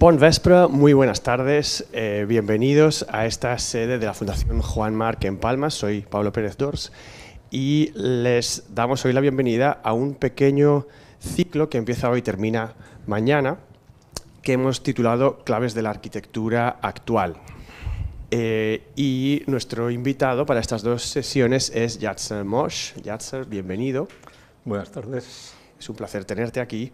Pon Vespera, muy buenas tardes, eh, bienvenidos a esta sede de la Fundación Juan Marc en Palmas, soy Pablo Pérez Dors y les damos hoy la bienvenida a un pequeño ciclo que empieza hoy y termina mañana, que hemos titulado Claves de la Arquitectura Actual. Eh, y nuestro invitado para estas dos sesiones es Yatser Mosh. Yatser, bienvenido. Buenas tardes. Es un placer tenerte aquí.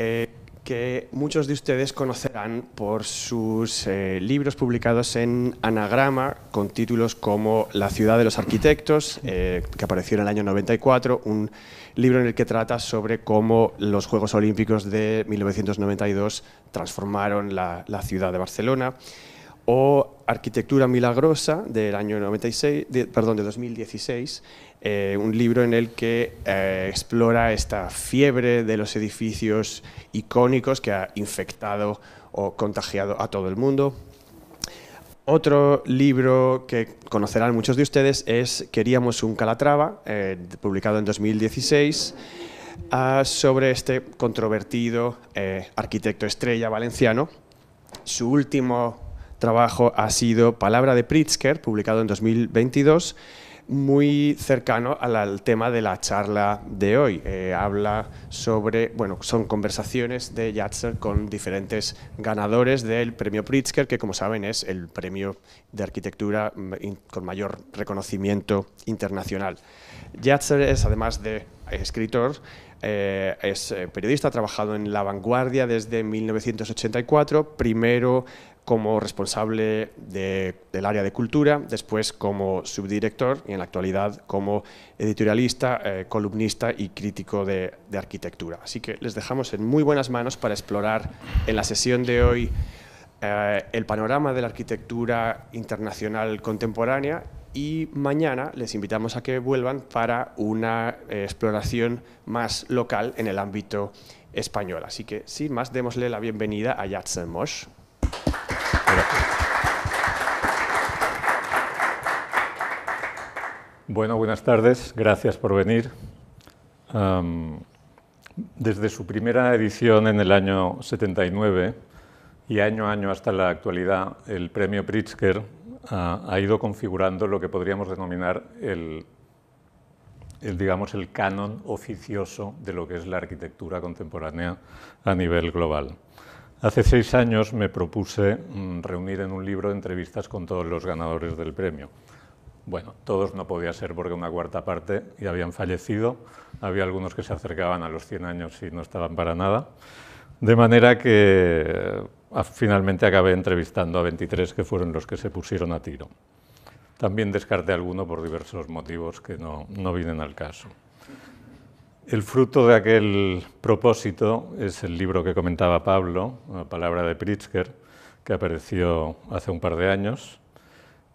Eh, que muchos de ustedes conocerán por sus eh, libros publicados en Anagrama, con títulos como La ciudad de los arquitectos, eh, que apareció en el año 94, un libro en el que trata sobre cómo los Juegos Olímpicos de 1992 transformaron la, ciudad de Barcelona, o Arquitectura milagrosa del año 96, perdón, de 2016, eh, un libro en el que eh, explora esta fiebre de los edificios icónicos que ha infectado o contagiado a todo el mundo. Otro libro que conocerán muchos de ustedes es Queríamos un Calatrava, eh, publicado en 2016, ah, sobre este controvertido arquitecto estrella valenciano. Su último trabajo ha sido Palabra de Pritzker, publicado en 2022 muy cercano al, tema de la charla de hoy. Eh, habla sobre, bueno, son conversaciones de Yatzer con diferentes ganadores del premio Pritzker, que como saben es el premio de arquitectura mm, con mayor reconocimiento internacional. Yatzer es, además de escritor, eh, es eh, periodista, ha trabajado en La Vanguardia desde 1984, primero como responsable del área de cultura, después como subdirector y en la actualidad como editorialista, eh, columnista y crítico de, arquitectura. Así que les dejamos en muy buenas manos para explorar en la sesión de hoy eh, el panorama de la arquitectura internacional contemporánea y mañana les invitamos a que vuelvan para una eh, exploración más local en el ámbito español. Así que sin más, démosle la bienvenida a Yatsen Mosh. Bueno, buenas tardes, gracias por venir. desde su primera edición en el año 79 y año a año hasta la actualidad, el premio Pritzker ah, ha ido configurando lo que podríamos denominar el, digamos, el canon oficioso de lo que es la arquitectura contemporánea a nivel global. Hace seis años me propuse mm, reunir en un libro entrevistas con todos los ganadores del premio. Bueno, todos no podía ser porque una cuarta parte ya habían fallecido, había algunos que se acercaban a los 100 años y no estaban para nada, de manera que ah, finalmente acabé entrevistando a 23 que fueron los que se pusieron a tiro. También descarté alguno por diversos motivos que no, no vienen al caso. El fruto de aquel propósito es el libro que comentaba Pablo, La palabra de Pritzker, que apareció hace un par de años,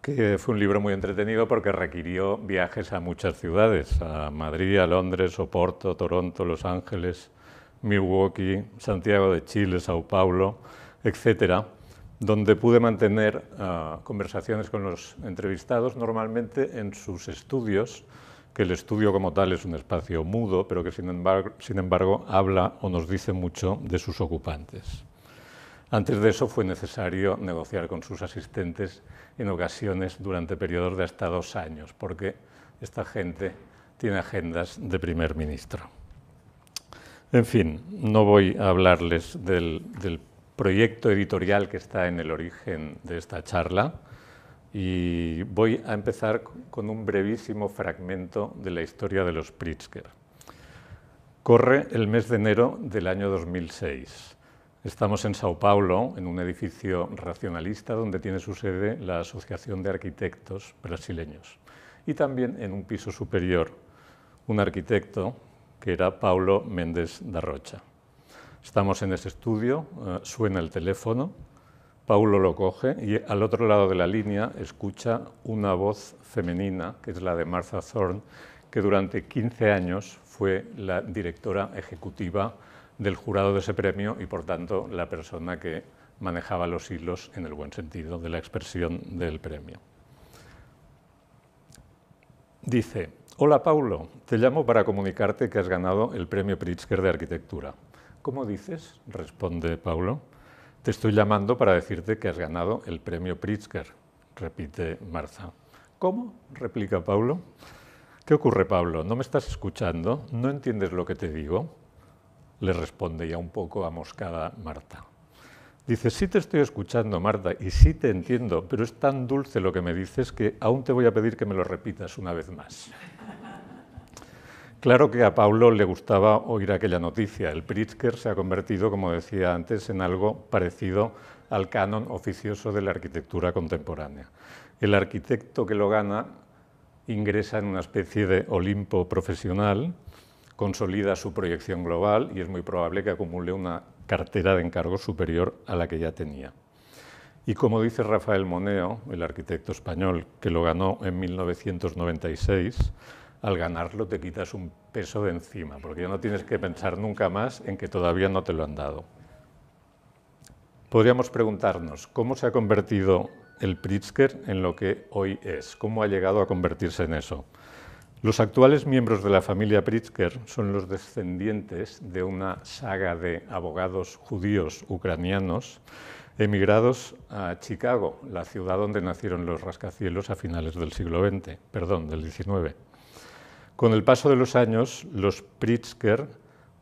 que fue un libro muy entretenido porque requirió viajes a muchas ciudades, a Madrid, a Londres, Oporto, Toronto, Los Ángeles, Milwaukee, Santiago de Chile, Sao Paulo, etcétera, donde pude mantener ah, conversaciones con los entrevistados normalmente en sus estudios, que el estudio como tal es un espacio mudo, pero que sin embargo, sin embargo habla o nos dice mucho de sus ocupantes. Antes de eso fue necesario negociar con sus asistentes en ocasiones durante periodos de hasta dos años, porque esta gente tiene agendas de primer ministro. En fin, no voy a hablarles del proyecto editorial que está en el origen de esta charla, y voy a empezar con un brevísimo fragmento de la historia de los Pritzker. Corre el mes de enero del año 2006. Estamos en Sao Paulo, en un edificio racionalista donde tiene su sede la Asociación de Arquitectos Brasileños y también en un piso superior un arquitecto que era Paulo Méndez da Rocha. Estamos en ese estudio, eh, suena el teléfono Paulo lo coge y al otro lado de la línea escucha una voz femenina, que es la de Martha Thorne, que durante 15 años fue la directora ejecutiva del jurado de ese premio y por tanto la persona que manejaba los hilos en el buen sentido de la expresión del premio. Dice, hola Paulo, te llamo para comunicarte que has ganado el premio Pritzker de Arquitectura. ¿Cómo dices? responde Paulo. Te estoy llamando para decirte que has ganado el premio Pritzker, repite Marta. ¿Cómo? replica Pablo. ¿Qué ocurre, Pablo? ¿No me estás escuchando? ¿No entiendes lo que te digo? Le responde ya un poco amoscada Marta. Dice, sí te estoy escuchando, Marta, y sí te entiendo, pero es tan dulce lo que me dices que aún te voy a pedir que me lo repitas una vez más. Claro que a Paulo le gustaba oír aquella noticia. El Pritzker se ha convertido, como decía antes, en algo parecido al canon oficioso de la arquitectura contemporánea. El arquitecto que lo gana ingresa en una especie de Olimpo profesional, consolida su proyección global y es muy probable que acumule una cartera de encargos superior a la que ya tenía. Y como dice Rafael Moneo, el arquitecto español que lo ganó en 1996, al ganarlo te quitas un peso de encima, porque ya no tienes que pensar nunca más en que todavía no te lo han dado. Podríamos preguntarnos, ¿cómo se ha convertido el Pritzker en lo que hoy es? ¿Cómo ha llegado a convertirse en eso? Los actuales miembros de la familia Pritzker son los descendientes de una saga de abogados judíos ucranianos emigrados a Chicago, la ciudad donde nacieron los rascacielos a finales del siglo XX, perdón, del XIX. Con el paso de los años, los Pritzker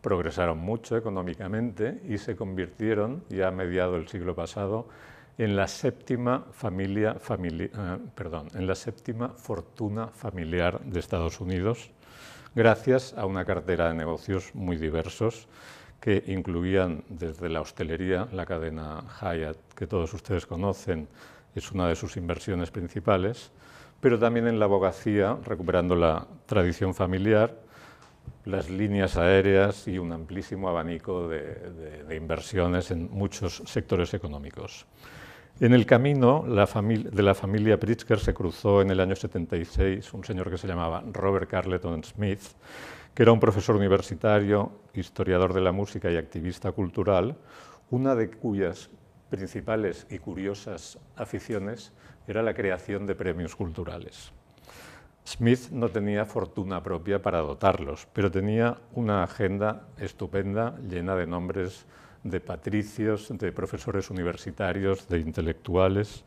progresaron mucho económicamente y se convirtieron, ya a mediados del siglo pasado, en la séptima eh, en la séptima fortuna familiar de Estados Unidos, gracias a una cartera de negocios muy diversos que incluían desde la hostelería, la cadena Hyatt que todos ustedes conocen, es una de sus inversiones principales, pero también en la abogacía, recuperando la tradición familiar, las líneas aéreas y un amplísimo abanico de, inversiones en muchos sectores económicos. En el camino de la familia Pritzker se cruzó en el año 76 un señor que se llamaba Robert Carleton Smith, que era un profesor universitario, historiador de la música y activista cultural, una de cuyas principales y curiosas aficiones era la creación de premios culturales. Smith no tenía fortuna propia para dotarlos, pero tenía una agenda estupenda llena de nombres de patricios, de profesores universitarios, de intelectuales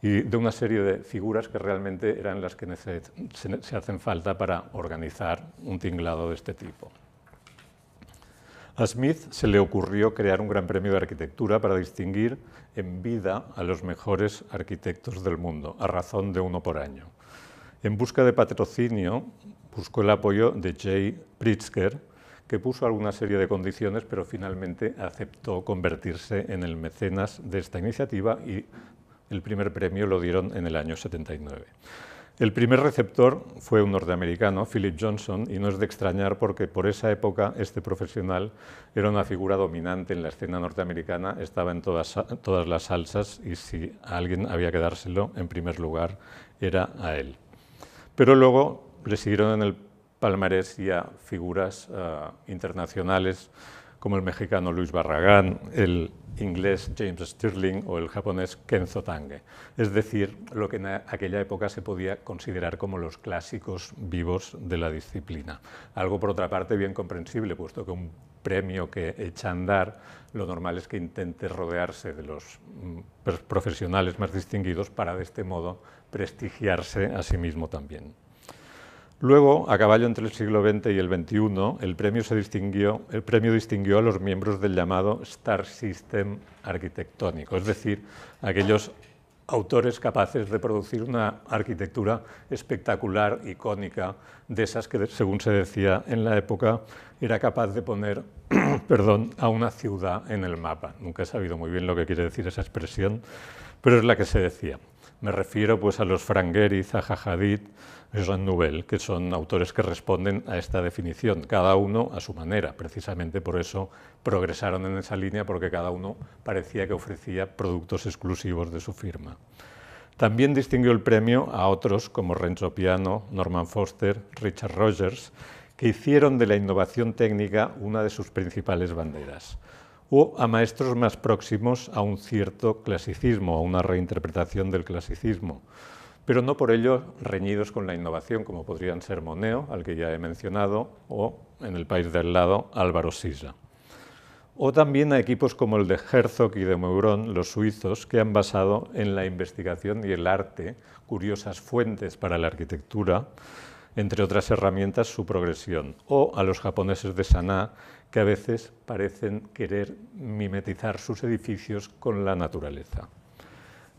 y de una serie de figuras que realmente eran las que se, hacen falta para organizar un tinglado de este tipo. A Smith se le ocurrió crear un gran premio de arquitectura para distinguir en vida a los mejores arquitectos del mundo, a razón de uno por año. En busca de patrocinio, buscó el apoyo de Jay Pritzker, que puso alguna serie de condiciones, pero finalmente aceptó convertirse en el mecenas de esta iniciativa y el primer premio lo dieron en el año 79. El primer receptor fue un norteamericano, Philip Johnson, y no es de extrañar porque por esa época este profesional era una figura dominante en la escena norteamericana, estaba en todas, las salsas y si alguien había que dárselo, en primer lugar, era a él. Pero luego le siguieron en el palmarés ya figuras ah, internacionales como el mexicano Luis Barragán, el inglés James Stirling o el japonés Kenzo Tange, es decir, lo que en aquella época se podía considerar como los clásicos vivos de la disciplina. Algo, por otra parte, bien comprensible, puesto que un premio que echa a andar, lo normal es que intente rodearse de los mm, profesionales más distinguidos para, de este modo, prestigiarse a sí mismo también. Luego, a caballo entre el siglo XX y el XXI, el premio, distinguió, a los miembros del llamado Star System arquitectónico, es decir, aquellos autores capaces de producir una arquitectura espectacular, icónica, de esas que, según se decía en la época, era capaz de poner perdón, a una ciudad en el mapa. Nunca he sabido muy bien lo que quiere decir esa expresión, pero es la que se decía. Me refiero pues, a los Frank Gehry, Zaha Jean Nouvel, que son autores que responden a esta definición, cada uno a su manera. Precisamente por eso progresaron en esa línea, porque cada uno parecía que ofrecía productos exclusivos de su firma. También distinguió el premio a otros como Renzo Piano, Norman Foster, Richard Rogers, que hicieron de la innovación técnica una de sus principales banderas, o a maestros más próximos a un cierto clasicismo, a una reinterpretación del clasicismo pero no por ello reñidos con la innovación, como podrían ser Moneo, al que ya he mencionado, o, en el país del lado, Álvaro Sisa. O también a equipos como el de Herzog y de Meuron, los suizos, que han basado en la investigación y el arte curiosas fuentes para la arquitectura, entre otras herramientas, su progresión. O a los japoneses de Sanaa, que a veces parecen querer mimetizar sus edificios con la naturaleza.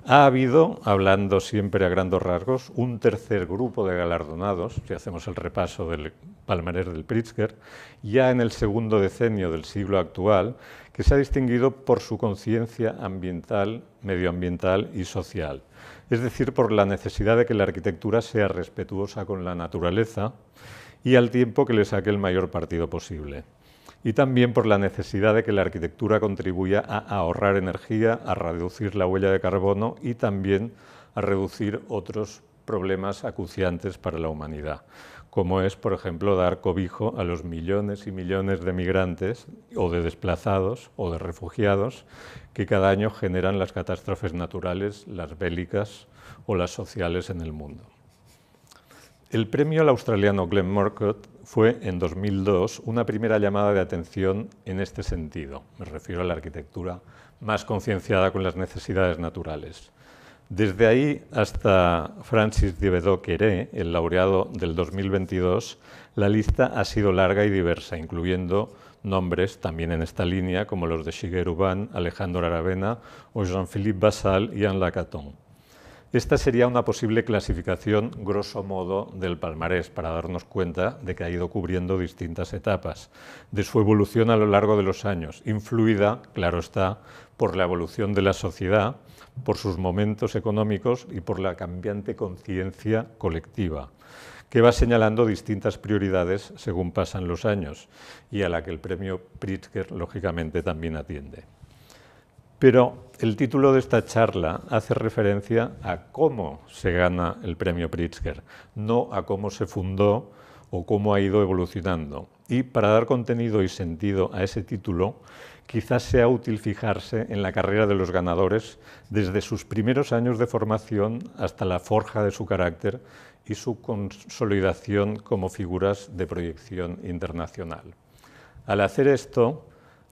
Ha habido, hablando siempre a grandes rasgos, un tercer grupo de galardonados, si hacemos el repaso del palmarés del Pritzker, ya en el segundo decenio del siglo actual, que se ha distinguido por su conciencia ambiental, medioambiental y social. Es decir, por la necesidad de que la arquitectura sea respetuosa con la naturaleza y al tiempo que le saque el mayor partido posible y también por la necesidad de que la arquitectura contribuya a ahorrar energía, a reducir la huella de carbono y también a reducir otros problemas acuciantes para la humanidad, como es, por ejemplo, dar cobijo a los millones y millones de migrantes o de desplazados o de refugiados que cada año generan las catástrofes naturales, las bélicas o las sociales en el mundo. El premio al australiano Glenn Morcott fue en 2002 una primera llamada de atención en este sentido. Me refiero a la arquitectura más concienciada con las necesidades naturales. Desde ahí hasta Francis Diebedo Queré, el laureado del 2022, la lista ha sido larga y diversa, incluyendo nombres también en esta línea como los de Shigeru Ban, Alejandro Aravena o Jean-Philippe Bassal y Anne Lacaton. Esta sería una posible clasificación, grosso modo, del palmarés, para darnos cuenta de que ha ido cubriendo distintas etapas de su evolución a lo largo de los años, influida, claro está, por la evolución de la sociedad, por sus momentos económicos y por la cambiante conciencia colectiva, que va señalando distintas prioridades según pasan los años y a la que el premio Pritzker, lógicamente, también atiende. Pero el título de esta charla hace referencia a cómo se gana el premio Pritzker, no a cómo se fundó o cómo ha ido evolucionando. Y para dar contenido y sentido a ese título, quizás sea útil fijarse en la carrera de los ganadores desde sus primeros años de formación hasta la forja de su carácter y su consolidación como figuras de proyección internacional. Al hacer esto,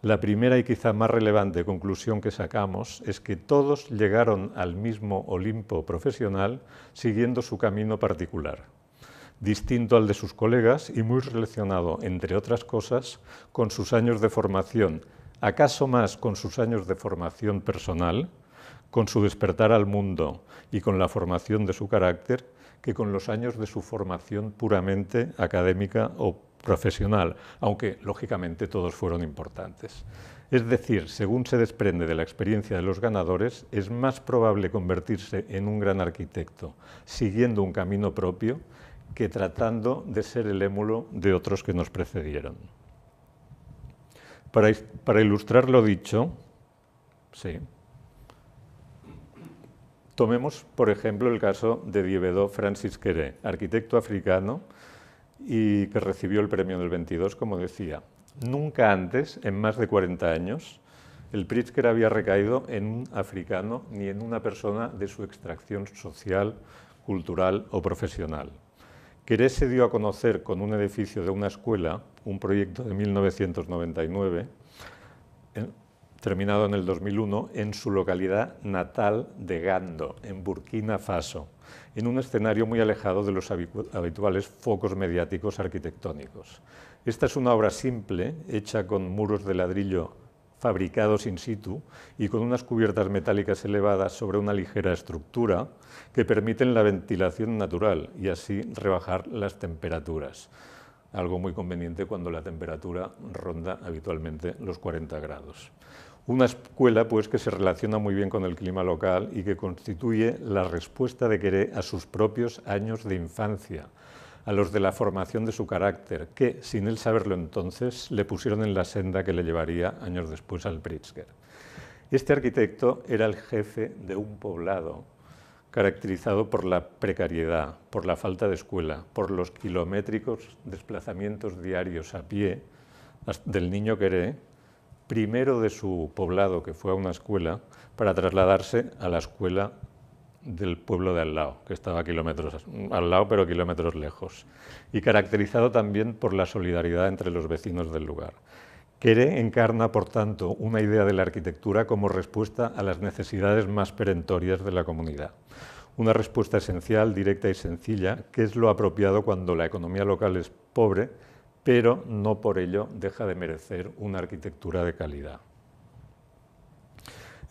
la primera y quizá más relevante conclusión que sacamos es que todos llegaron al mismo Olimpo profesional siguiendo su camino particular, distinto al de sus colegas y muy relacionado, entre otras cosas, con sus años de formación, acaso más con sus años de formación personal, con su despertar al mundo y con la formación de su carácter, que con los años de su formación puramente académica o profesional, aunque lógicamente todos fueron importantes. Es decir, según se desprende de la experiencia de los ganadores, es más probable convertirse en un gran arquitecto siguiendo un camino propio que tratando de ser el émulo de otros que nos precedieron. Para, ilustrar lo dicho, tomemos por ejemplo el caso de Diebedo Francis Queré, arquitecto africano y que recibió el premio del 22, como decía. Nunca antes, en más de 40 años, el Pritzker había recaído en un africano ni en una persona de su extracción social, cultural o profesional. Querés se dio a conocer con un edificio de una escuela, un proyecto de 1999, terminado en el 2001, en su localidad natal de Gando, en Burkina Faso en un escenario muy alejado de los habituales focos mediáticos arquitectónicos. Esta es una obra simple, hecha con muros de ladrillo fabricados in situ y con unas cubiertas metálicas elevadas sobre una ligera estructura que permiten la ventilación natural y así rebajar las temperaturas algo muy conveniente cuando la temperatura ronda habitualmente los 40 grados. Una escuela pues, que se relaciona muy bien con el clima local y que constituye la respuesta de Queré a sus propios años de infancia, a los de la formación de su carácter, que, sin él saberlo entonces, le pusieron en la senda que le llevaría años después al Pritzker. Este arquitecto era el jefe de un poblado caracterizado por la precariedad, por la falta de escuela, por los kilométricos desplazamientos diarios a pie del niño Queré primero de su poblado, que fue a una escuela, para trasladarse a la escuela del pueblo de al lado, que estaba kilómetros al lado, pero kilómetros lejos, y caracterizado también por la solidaridad entre los vecinos del lugar. Quere encarna, por tanto, una idea de la arquitectura como respuesta a las necesidades más perentorias de la comunidad. Una respuesta esencial, directa y sencilla, que es lo apropiado cuando la economía local es pobre pero no por ello deja de merecer una arquitectura de calidad.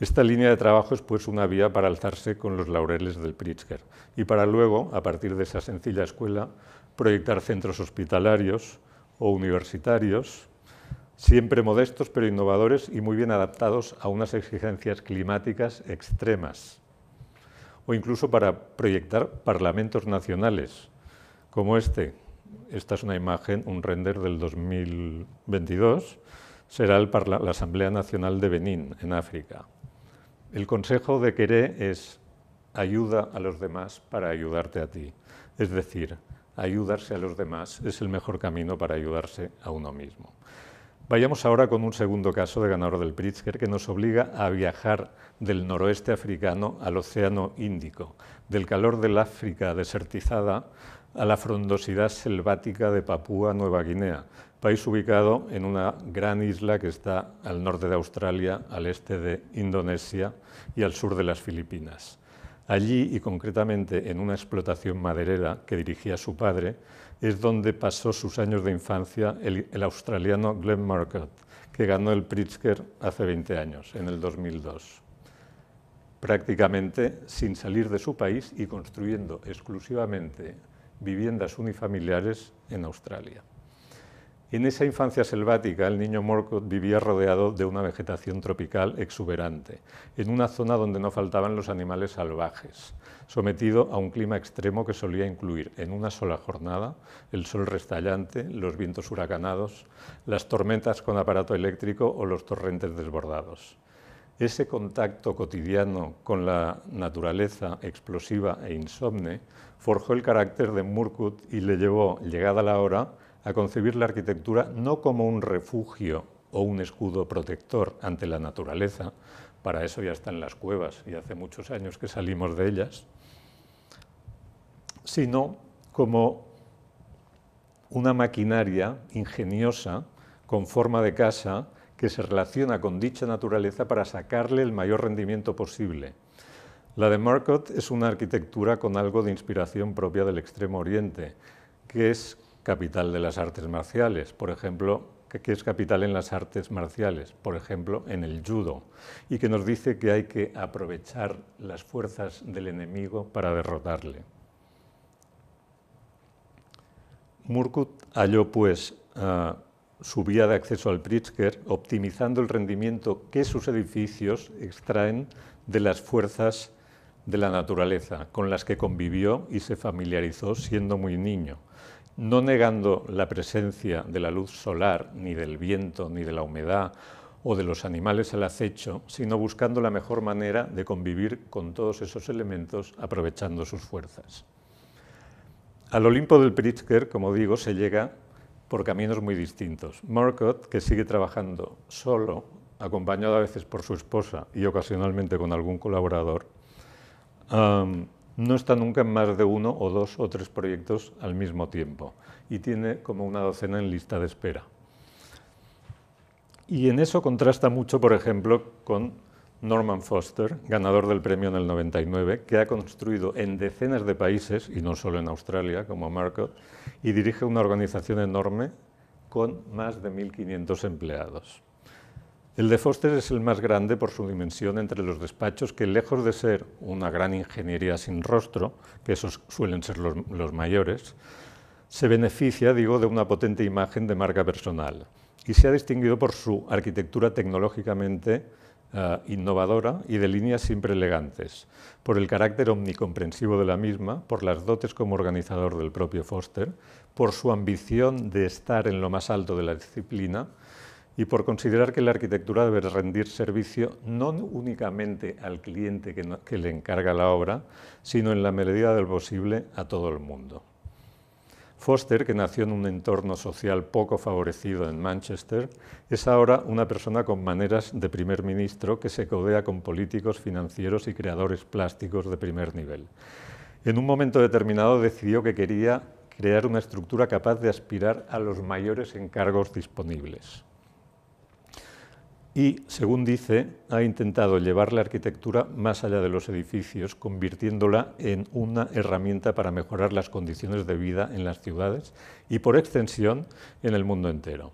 Esta línea de trabajo es pues una vía para alzarse con los laureles del Pritzker y para luego, a partir de esa sencilla escuela, proyectar centros hospitalarios o universitarios, siempre modestos pero innovadores y muy bien adaptados a unas exigencias climáticas extremas, o incluso para proyectar parlamentos nacionales, como este, esta es una imagen, un render del 2022. Será el la Asamblea Nacional de Benín, en África. El consejo de Queré es ayuda a los demás para ayudarte a ti. Es decir, ayudarse a los demás es el mejor camino para ayudarse a uno mismo. Vayamos ahora con un segundo caso de ganador del Pritzker que nos obliga a viajar del noroeste africano al océano Índico, del calor del África desertizada a la frondosidad selvática de Papúa Nueva Guinea, país ubicado en una gran isla que está al norte de Australia, al este de Indonesia y al sur de las Filipinas. Allí, y concretamente en una explotación maderera que dirigía su padre, es donde pasó sus años de infancia el, australiano Glenn Marcotte, que ganó el Pritzker hace 20 años, en el 2002 prácticamente sin salir de su país y construyendo exclusivamente viviendas unifamiliares en Australia. En esa infancia selvática, el niño Morcott vivía rodeado de una vegetación tropical exuberante, en una zona donde no faltaban los animales salvajes, sometido a un clima extremo que solía incluir en una sola jornada el sol restallante, los vientos huracanados, las tormentas con aparato eléctrico o los torrentes desbordados ese contacto cotidiano con la naturaleza explosiva e insomne forjó el carácter de Murkut y le llevó, llegada la hora, a concebir la arquitectura no como un refugio o un escudo protector ante la naturaleza, para eso ya están las cuevas y hace muchos años que salimos de ellas, sino como una maquinaria ingeniosa con forma de casa que se relaciona con dicha naturaleza para sacarle el mayor rendimiento posible. La de Murcott es una arquitectura con algo de inspiración propia del Extremo Oriente, que es capital de las artes marciales, por ejemplo, que es capital en las artes marciales, por ejemplo, en el judo, y que nos dice que hay que aprovechar las fuerzas del enemigo para derrotarle. Murkut halló, pues, su vía de acceso al Pritzker, optimizando el rendimiento que sus edificios extraen de las fuerzas de la naturaleza con las que convivió y se familiarizó siendo muy niño, no negando la presencia de la luz solar, ni del viento, ni de la humedad o de los animales al acecho, sino buscando la mejor manera de convivir con todos esos elementos aprovechando sus fuerzas. Al Olimpo del Pritzker, como digo, se llega por caminos muy distintos. Marcotte, que sigue trabajando solo, acompañado a veces por su esposa y ocasionalmente con algún colaborador, no está nunca en más de uno o dos o tres proyectos al mismo tiempo y tiene como una docena en lista de espera. Y en eso contrasta mucho, por ejemplo, con Norman Foster, ganador del premio en el 99, que ha construido en decenas de países, y no solo en Australia, como Marco, y dirige una organización enorme con más de 1.500 empleados. El de Foster es el más grande por su dimensión entre los despachos que, lejos de ser una gran ingeniería sin rostro, que esos suelen ser los mayores, se beneficia, digo, de una potente imagen de marca personal y se ha distinguido por su arquitectura tecnológicamente eh, innovadora y de líneas siempre elegantes, por el carácter omnicomprensivo de la misma, por las dotes como organizador del propio Foster, por su ambición de estar en lo más alto de la disciplina y por considerar que la arquitectura debe rendir servicio no únicamente al cliente que le encarga la obra, sino en la medida del posible a todo el mundo. Foster, que nació en un entorno social poco favorecido en Manchester, es ahora una persona con maneras de primer ministro que se codea con políticos, financieros y creadores plásticos de primer nivel. En un momento determinado decidió que quería crear una estructura capaz de aspirar a los mayores encargos disponibles y, según dice, ha intentado llevar la arquitectura más allá de los edificios, convirtiéndola en una herramienta para mejorar las condiciones de vida en las ciudades y, por extensión, en el mundo entero.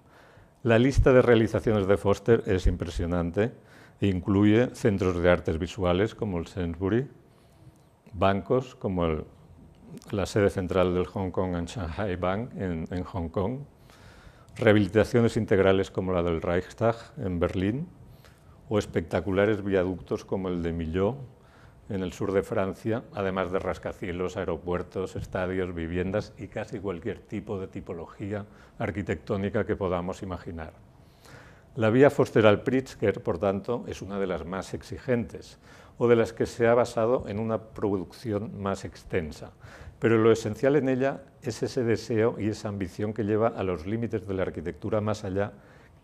La lista de realizaciones de Foster es impresionante e incluye centros de artes visuales como el Sainsbury, bancos como la sede central del Hong Kong and Shanghai Bank en Hong Kong, rehabilitaciones integrales como la del Reichstag en Berlín o espectaculares viaductos como el de Millau en el sur de Francia, además de rascacielos, aeropuertos, estadios, viviendas y casi cualquier tipo de tipología arquitectónica que podamos imaginar. La vía Foster al Pritzker, por tanto, es una de las más exigentes o de las que se ha basado en una producción más extensa, pero lo esencial en ella es ese deseo y esa ambición que lleva a los límites de la arquitectura más allá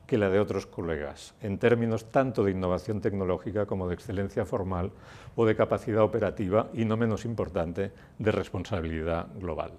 que la de otros colegas, en términos tanto de innovación tecnológica como de excelencia formal o de capacidad operativa y, no menos importante, de responsabilidad global.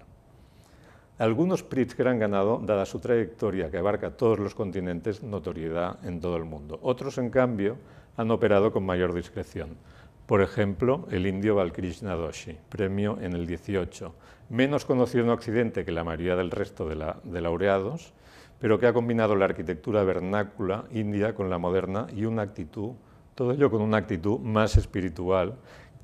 Algunos Pritzker han ganado, dada su trayectoria que abarca todos los continentes, notoriedad en todo el mundo. Otros, en cambio, han operado con mayor discreción. Por ejemplo, el indio Balkrishna Doshi, premio en el 18, menos conocido en Occidente que la mayoría del resto de, de laureados, pero que ha combinado la arquitectura vernácula india con la moderna y una actitud, todo ello con una actitud más espiritual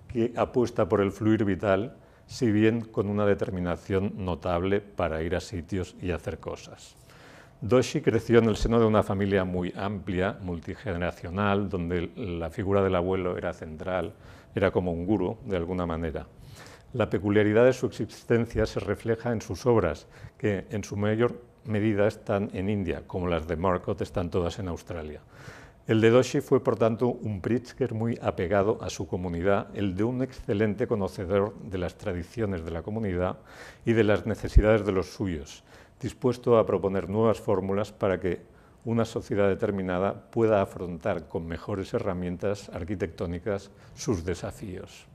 que apuesta por el fluir vital, si bien con una determinación notable para ir a sitios y hacer cosas. Doshi creció en el seno de una familia muy amplia, multigeneracional, donde la figura del abuelo era central, era como un guru, de alguna manera. La peculiaridad de su existencia se refleja en sus obras, que en su mayor medida están en India, como las de Marcot están todas en Australia. El de Doshi fue, por tanto, un Pritzker muy apegado a su comunidad, el de un excelente conocedor de las tradiciones de la comunidad y de las necesidades de los suyos dispuesto a proponer nuevas fórmulas para que una sociedad determinada pueda afrontar con mejores herramientas arquitectónicas sus desafíos.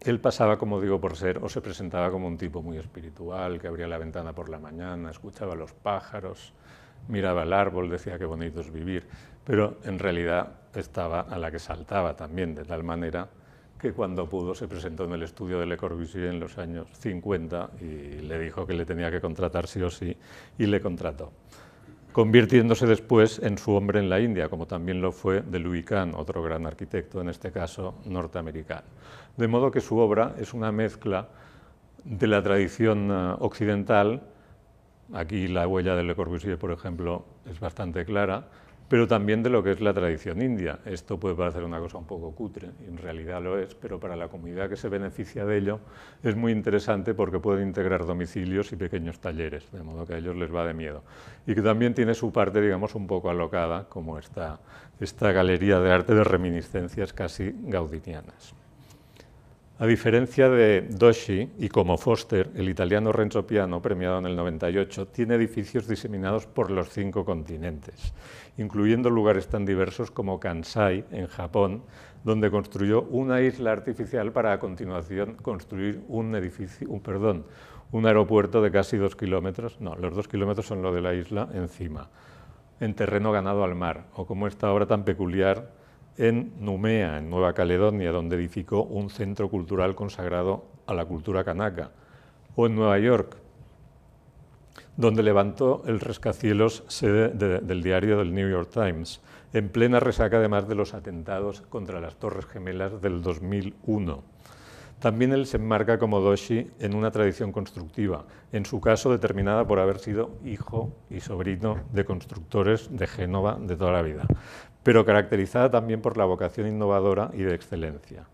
Él pasaba, como digo, por ser, o se presentaba como un tipo muy espiritual, que abría la ventana por la mañana, escuchaba los pájaros, miraba el árbol, decía qué bonito es vivir, pero en realidad estaba a la que saltaba también, de tal manera que cuando pudo se presentó en el estudio de Le Corbusier en los años 50 y le dijo que le tenía que contratar sí o sí y le contrató, convirtiéndose después en su hombre en la India, como también lo fue de Louis Kahn, otro gran arquitecto, en este caso norteamericano. De modo que su obra es una mezcla de la tradición eh, occidental, aquí la huella de Le Corbusier, por ejemplo, es bastante clara, pero también de lo que es la tradición india. Esto puede parecer una cosa un poco cutre, en realidad lo es, pero para la comunidad que se beneficia de ello es muy interesante porque puede integrar domicilios y pequeños talleres, de modo que a ellos les va de miedo. Y que también tiene su parte, digamos, un poco alocada, como esta, esta galería de arte de reminiscencias casi gaudinianas. A diferencia de Doshi y como Foster, el italiano Renzo Piano, premiado en el 98, tiene edificios diseminados por los cinco continentes, incluyendo lugares tan diversos como Kansai, en Japón, donde construyó una isla artificial para a continuación construir un edificio, un, aeropuerto de casi dos kilómetros, no, los dos kilómetros son lo de la isla encima, en terreno ganado al mar, o como esta obra tan peculiar en Numea, en Nueva Caledonia, donde edificó un centro cultural consagrado a la cultura kanaka, o en Nueva York, donde levantó el rescacielos sede del diario del New York Times, en plena resaca además de los atentados contra las Torres Gemelas del 2001. También él se enmarca como Doshi en una tradición constructiva, en su caso determinada por haber sido hijo y sobrino de constructores de Génova de toda la vida pero caracterizada también por la vocación innovadora y de excelencia.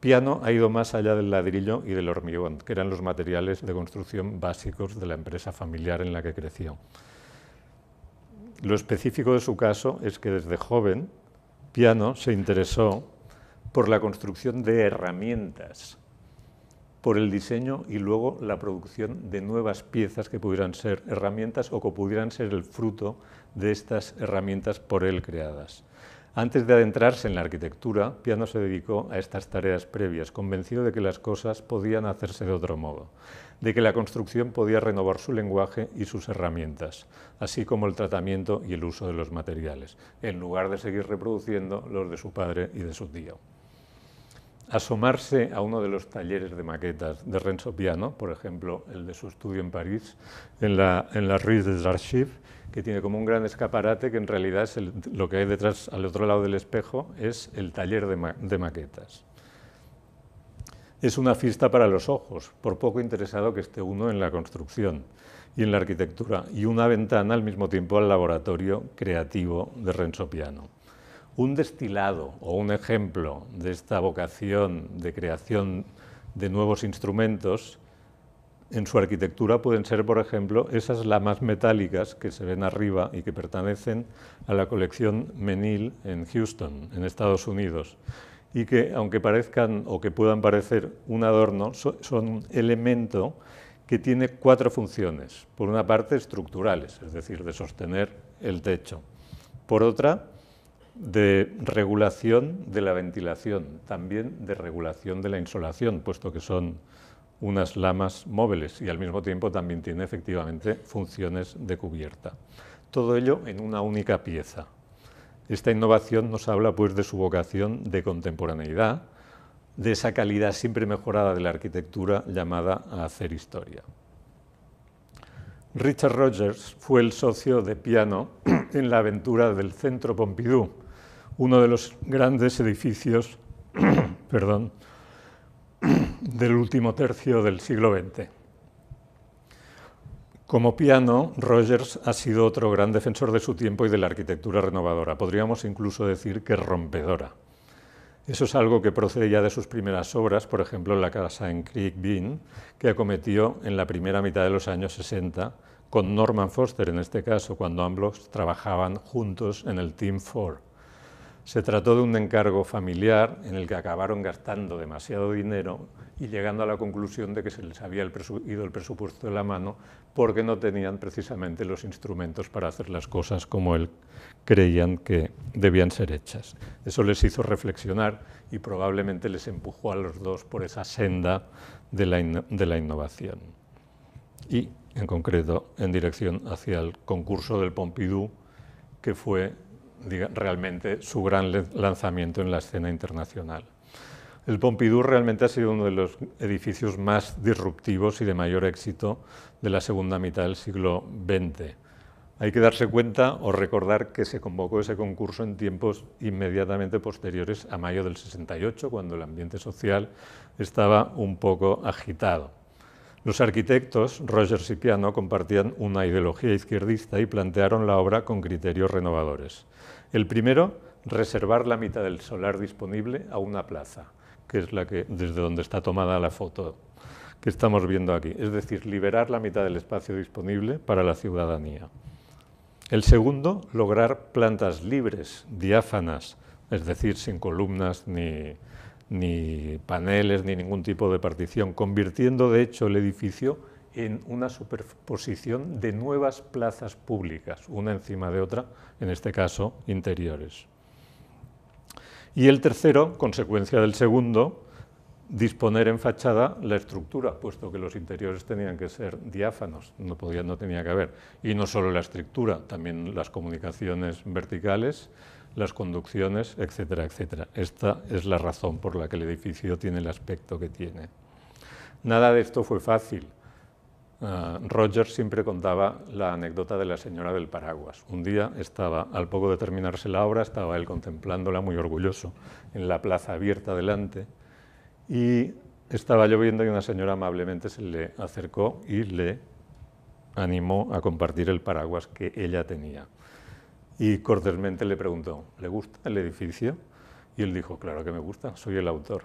Piano ha ido más allá del ladrillo y del hormigón, que eran los materiales de construcción básicos de la empresa familiar en la que creció. Lo específico de su caso es que desde joven Piano se interesó por la construcción de herramientas, por el diseño y luego la producción de nuevas piezas que pudieran ser herramientas o que pudieran ser el fruto de estas herramientas por él creadas. Antes de adentrarse en la arquitectura, Piano se dedicó a estas tareas previas, convencido de que las cosas podían hacerse de otro modo, de que la construcción podía renovar su lenguaje y sus herramientas, así como el tratamiento y el uso de los materiales, en lugar de seguir reproduciendo los de su padre y de su tío. Asomarse a uno de los talleres de maquetas de Renzo Piano, por ejemplo, el de su estudio en París, en la, Rue des Archives, que tiene como un gran escaparate que en realidad es lo que hay detrás al otro lado del espejo es el taller de, de maquetas. Es una fiesta para los ojos, por poco interesado que esté uno en la construcción y en la arquitectura, y una ventana al mismo tiempo al laboratorio creativo de Renzo Piano. Un destilado o un ejemplo de esta vocación de creación de nuevos instrumentos en su arquitectura pueden ser, por ejemplo, esas lamas metálicas que se ven arriba y que pertenecen a la colección Menil en Houston, en Estados Unidos, y que, aunque parezcan o que puedan parecer un adorno, son un elemento que tiene cuatro funciones. Por una parte, estructurales, es decir, de sostener el techo. Por otra, de regulación de la ventilación, también de regulación de la insolación, puesto que son unas lamas móviles y al mismo tiempo también tiene efectivamente funciones de cubierta. Todo ello en una única pieza. Esta innovación nos habla pues de su vocación de contemporaneidad, de esa calidad siempre mejorada de la arquitectura llamada a hacer historia. Richard Rogers fue el socio de piano en la aventura del Centro Pompidou, uno de los grandes edificios perdón, del último tercio del siglo XX. Como piano, Rogers ha sido otro gran defensor de su tiempo y de la arquitectura renovadora, podríamos incluso decir que rompedora. Eso es algo que procede ya de sus primeras obras, por ejemplo, la casa en Creek Bean, que acometió en la primera mitad de los años 60, con Norman Foster en este caso, cuando ambos trabajaban juntos en el Team Four. Se trató de un encargo familiar en el que acabaron gastando demasiado dinero y llegando a la conclusión de que se les había ido el presupuesto de la mano porque no tenían precisamente los instrumentos para hacer las cosas como él creían que debían ser hechas. Eso les hizo reflexionar y probablemente les empujó a los dos por esa senda de la, de la innovación. Y, en concreto, en dirección hacia el concurso del Pompidou, que fue realmente su gran lanzamiento en la escena internacional. El Pompidou realmente ha sido uno de los edificios más disruptivos y de mayor éxito de la segunda mitad del siglo XX. Hay que darse cuenta o recordar que se convocó ese concurso en tiempos inmediatamente posteriores a mayo del 68, cuando el ambiente social estaba un poco agitado. Los arquitectos Rogers y Piano compartían una ideología izquierdista y plantearon la obra con criterios renovadores. El primero, reservar la mitad del solar disponible a una plaza, que es la que desde donde está tomada la foto que estamos viendo aquí, es decir, liberar la mitad del espacio disponible para la ciudadanía. El segundo, lograr plantas libres, diáfanas, es decir, sin columnas ni, ni paneles ni ningún tipo de partición, convirtiendo de hecho el edificio en una superposición de nuevas plazas públicas, una encima de otra, en este caso interiores. Y el tercero, consecuencia del segundo, disponer en fachada la estructura, puesto que los interiores tenían que ser diáfanos, no, podía, no tenía que haber. Y no solo la estructura, también las comunicaciones verticales, las conducciones, etcétera, etcétera. Esta es la razón por la que el edificio tiene el aspecto que tiene. Nada de esto fue fácil. Ah, roger siempre contaba la anécdota de la señora del paraguas. Un día estaba, al poco de terminarse la obra, estaba él contemplándola muy orgulloso en la plaza abierta delante y estaba lloviendo y una señora amablemente se le acercó y le animó a compartir el paraguas que ella tenía. Y cortésmente le preguntó, ¿le gusta el edificio? Y él dijo, claro que me gusta, soy el autor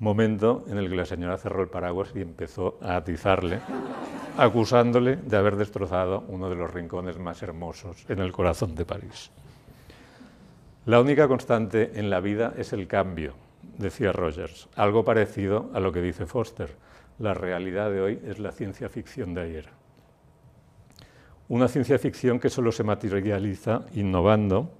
momento en el que la señora cerró el paraguas y empezó a atizarle, acusándole de haber destrozado uno de los rincones más hermosos en el corazón de París. La única constante en la vida es el cambio, decía Rogers, algo parecido a lo que dice Foster. La realidad de hoy es la ciencia ficción de ayer. Una ciencia ficción que solo se materializa innovando,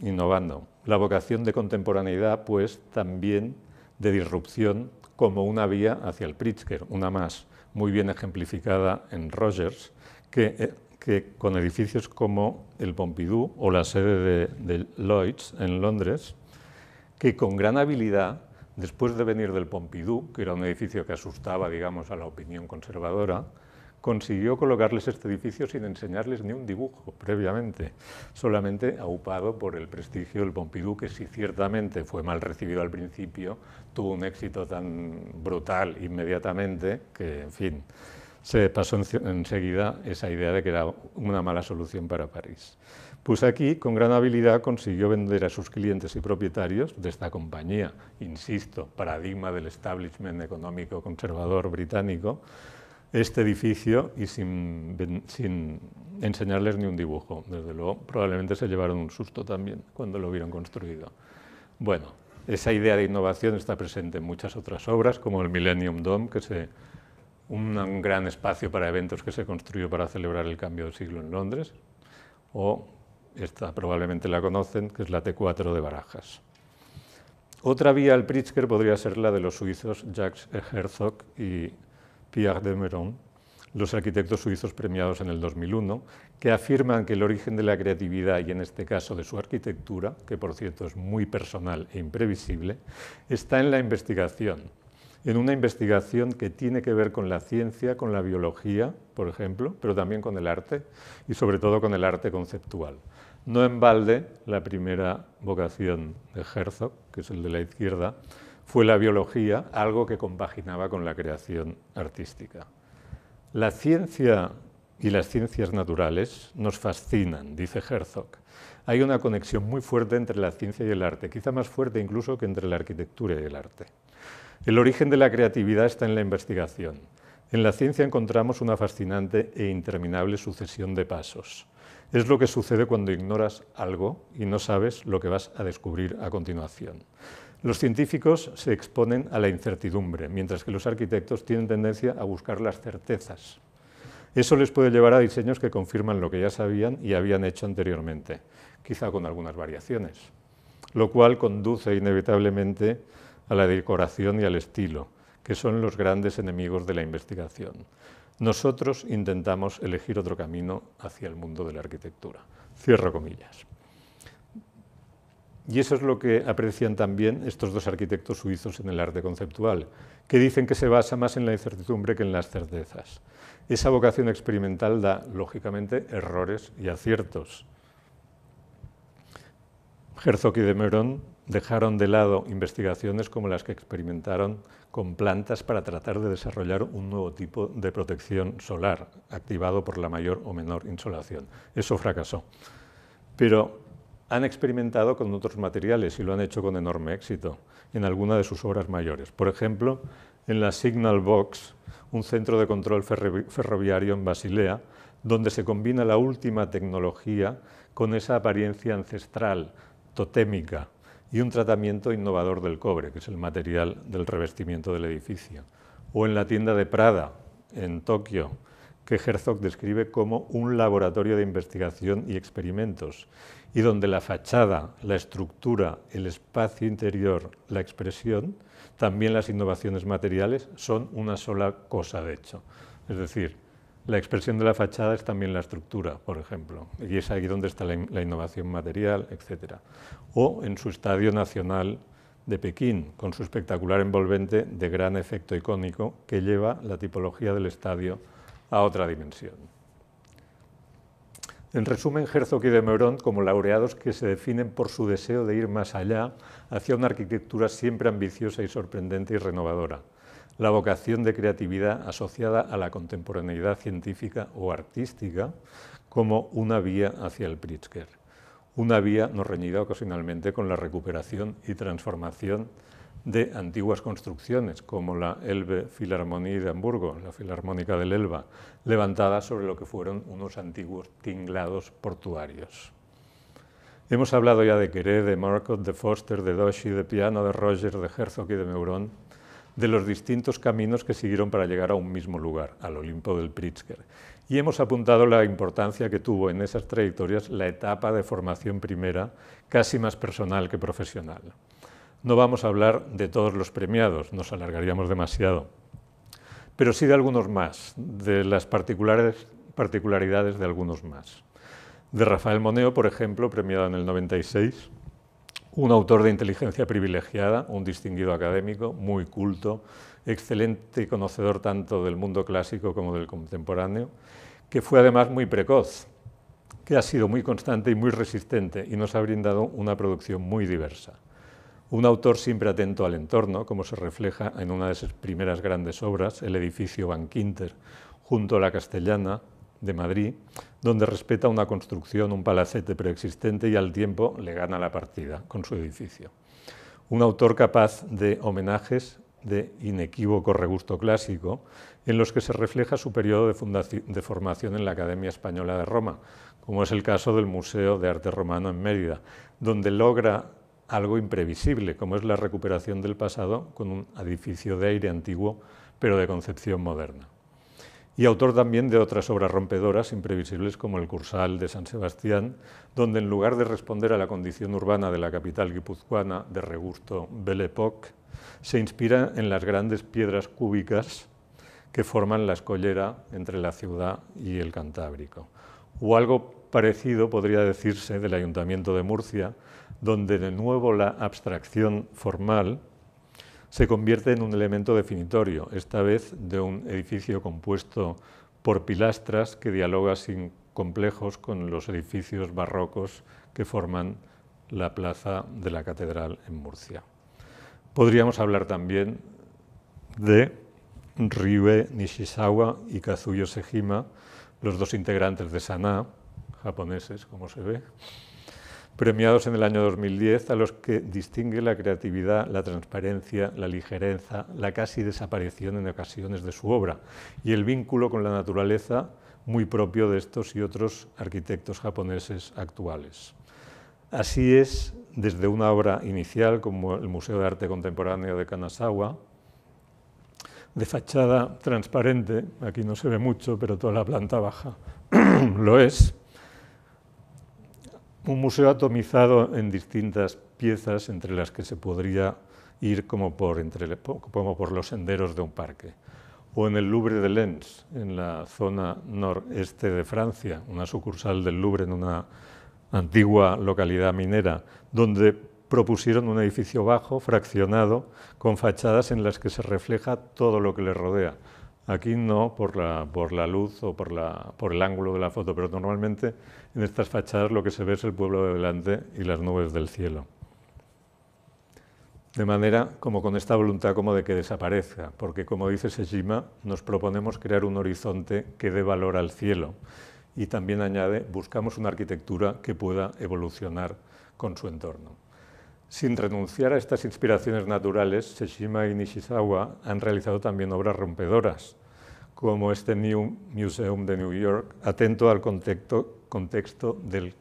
innovando, la vocación de contemporaneidad, pues también de disrupción como una vía hacia el Pritzker, una más, muy bien ejemplificada en Rogers, eh, que, con edificios como el Pompidou o la sede de, de Lloyds en Londres, que con gran habilidad, después de venir del Pompidou, que era un edificio que asustaba, digamos, a la opinión conservadora, consiguió colocarles este edificio sin enseñarles ni un dibujo previamente, solamente aupado por el prestigio del Pompidou, que si ciertamente fue mal recibido al principio, tuvo un éxito tan brutal inmediatamente que, en fin, se pasó enseguida esa idea de que era una mala solución para París. Pues aquí, con gran habilidad, consiguió vender a sus clientes y propietarios de esta compañía, insisto, paradigma del establishment económico conservador británico, este edificio y sin, enseñarles ni un dibujo. Desde luego, probablemente se llevaron un susto también cuando lo vieron construido. Bueno, esa idea de innovación está presente en muchas otras obras, como el Millennium Dome, que es un gran espacio para eventos que se construyó para celebrar el cambio de siglo en Londres, o esta probablemente la conocen, que es la T4 de Barajas. Otra vía al Pritzker podría ser la de los suizos Jacques Herzog y Pierre de Meuron, los arquitectos suizos premiados en el 2001, que afirman que el origen de la creatividad y en este caso de su arquitectura, que por cierto es muy personal e imprevisible, está en la investigación, en una investigación que tiene que ver con la ciencia, con la biología, por ejemplo, pero también con el arte y sobre todo con el arte conceptual. No en balde, la primera vocación de Herzog, que es el de la izquierda, fue la biología algo que compaginaba con la creación artística. La ciencia y las ciencias naturales nos fascinan, dice Herzog. Hay una conexión muy fuerte entre la ciencia y el arte, quizá más fuerte incluso que entre la arquitectura y el arte. El origen de la creatividad está en la investigación. En la ciencia encontramos una fascinante e interminable sucesión de pasos. Es lo que sucede cuando ignoras algo y no sabes lo que vas a descubrir a continuación. Los científicos se exponen a la incertidumbre, mientras que los arquitectos tienen tendencia a buscar las certezas. Eso les puede llevar a diseños que confirman lo que ya sabían y habían hecho anteriormente, quizá con algunas variaciones, lo cual conduce inevitablemente a la decoración y al estilo, que son los grandes enemigos de la investigación. Nosotros intentamos elegir otro camino hacia el mundo de la arquitectura. Cierro comillas. Y eso es lo que aprecian también estos dos arquitectos suizos en el arte conceptual, que dicen que se basa más en la incertidumbre que en las certezas. Esa vocación experimental da, lógicamente, errores y aciertos. Herzog y de Meuron dejaron de lado investigaciones como las que experimentaron con plantas para tratar de desarrollar un nuevo tipo de protección solar, activado por la mayor o menor insolación. Eso fracasó. Pero han experimentado con otros materiales y lo han hecho con enorme éxito en alguna de sus obras mayores. Por ejemplo, en la Signal Box, un centro de control ferroviario en Basilea, donde se combina la última tecnología con esa apariencia ancestral, totémica, y un tratamiento innovador del cobre, que es el material del revestimiento del edificio. O en la tienda de Prada, en Tokio, que Herzog describe como un laboratorio de investigación y experimentos, y donde la fachada, la estructura, el espacio interior, la expresión, también las innovaciones materiales son una sola cosa de hecho. Es decir, la expresión de la fachada es también la estructura, por ejemplo, y es ahí donde está la, innovación material, etc. O en su Estadio Nacional de Pekín, con su espectacular envolvente de gran efecto icónico que lleva la tipología del estadio a otra dimensión. En resumen, Herzog y de Meuron como laureados que se definen por su deseo de ir más allá hacia una arquitectura siempre ambiciosa y sorprendente y renovadora, la vocación de creatividad asociada a la contemporaneidad científica o artística como una vía hacia el Pritzker, una vía no reñida ocasionalmente con la recuperación y transformación de antiguas construcciones como la Elbe Philharmonie de Hamburgo, la Filarmónica del Elba, levantada sobre lo que fueron unos antiguos tinglados portuarios. Hemos hablado ya de Queré, de Marcot, de Foster, de Doshi, de Piano, de Rogers, de Herzog y de Meuron, de los distintos caminos que siguieron para llegar a un mismo lugar, al Olimpo del Pritzker. Y hemos apuntado la importancia que tuvo en esas trayectorias la etapa de formación primera, casi más personal que profesional. No vamos a hablar de todos los premiados, nos alargaríamos demasiado, pero sí de algunos más, de las particulares, particularidades de algunos más. De Rafael Moneo, por ejemplo, premiado en el 96, un autor de inteligencia privilegiada, un distinguido académico, muy culto, excelente conocedor tanto del mundo clásico como del contemporáneo, que fue además muy precoz, que ha sido muy constante y muy resistente y nos ha brindado una producción muy diversa. Un autor siempre atento al entorno, como se refleja en una de sus primeras grandes obras, el edificio Van Quinter, junto a la Castellana de Madrid, donde respeta una construcción, un palacete preexistente y al tiempo le gana la partida con su edificio. Un autor capaz de homenajes de inequívoco regusto clásico, en los que se refleja su periodo de, de formación en la Academia Española de Roma, como es el caso del Museo de Arte Romano en Mérida, donde logra algo imprevisible, como es la recuperación del pasado con un edificio de aire antiguo, pero de concepción moderna. Y autor también de otras obras rompedoras imprevisibles como El Cursal de San Sebastián, donde en lugar de responder a la condición urbana de la capital guipuzcoana de regusto Belle se inspira en las grandes piedras cúbicas que forman la escollera entre la ciudad y el Cantábrico. O algo parecido podría decirse del Ayuntamiento de Murcia, donde de nuevo la abstracción formal se convierte en un elemento definitorio, esta vez de un edificio compuesto por pilastras que dialoga sin complejos con los edificios barrocos que forman la plaza de la catedral en Murcia. Podríamos hablar también de Ryue Nishizawa y Kazuyo Sejima, los dos integrantes de Sanaa, japoneses, como se ve, premiados en el año 2010, a los que distingue la creatividad, la transparencia, la ligereza, la casi desaparición en ocasiones de su obra y el vínculo con la naturaleza muy propio de estos y otros arquitectos japoneses actuales. Así es, desde una obra inicial como el Museo de Arte Contemporáneo de Kanazawa, de fachada transparente, aquí no se ve mucho, pero toda la planta baja lo es, un museo atomizado en distintas piezas entre las que se podría ir como por, los senderos de un parque. O en el Louvre de Lens, en la zona noreste de Francia, una sucursal del Louvre en una antigua localidad minera, donde propusieron un edificio bajo, fraccionado, con fachadas en las que se refleja todo lo que le rodea. Aquí no por la, luz o por el ángulo de la foto, pero normalmente en estas fachadas lo que se ve es el pueblo de delante y las nubes del cielo. De manera como con esta voluntad como de que desaparezca, porque como dice Sejima, nos proponemos crear un horizonte que dé valor al cielo. Y también añade, buscamos una arquitectura que pueda evolucionar con su entorno. Sin renunciar a estas inspiraciones naturales, Sejima y Nishizawa han realizado también obras rompedoras, como este New Museum de New York, atento al contexto, contexto del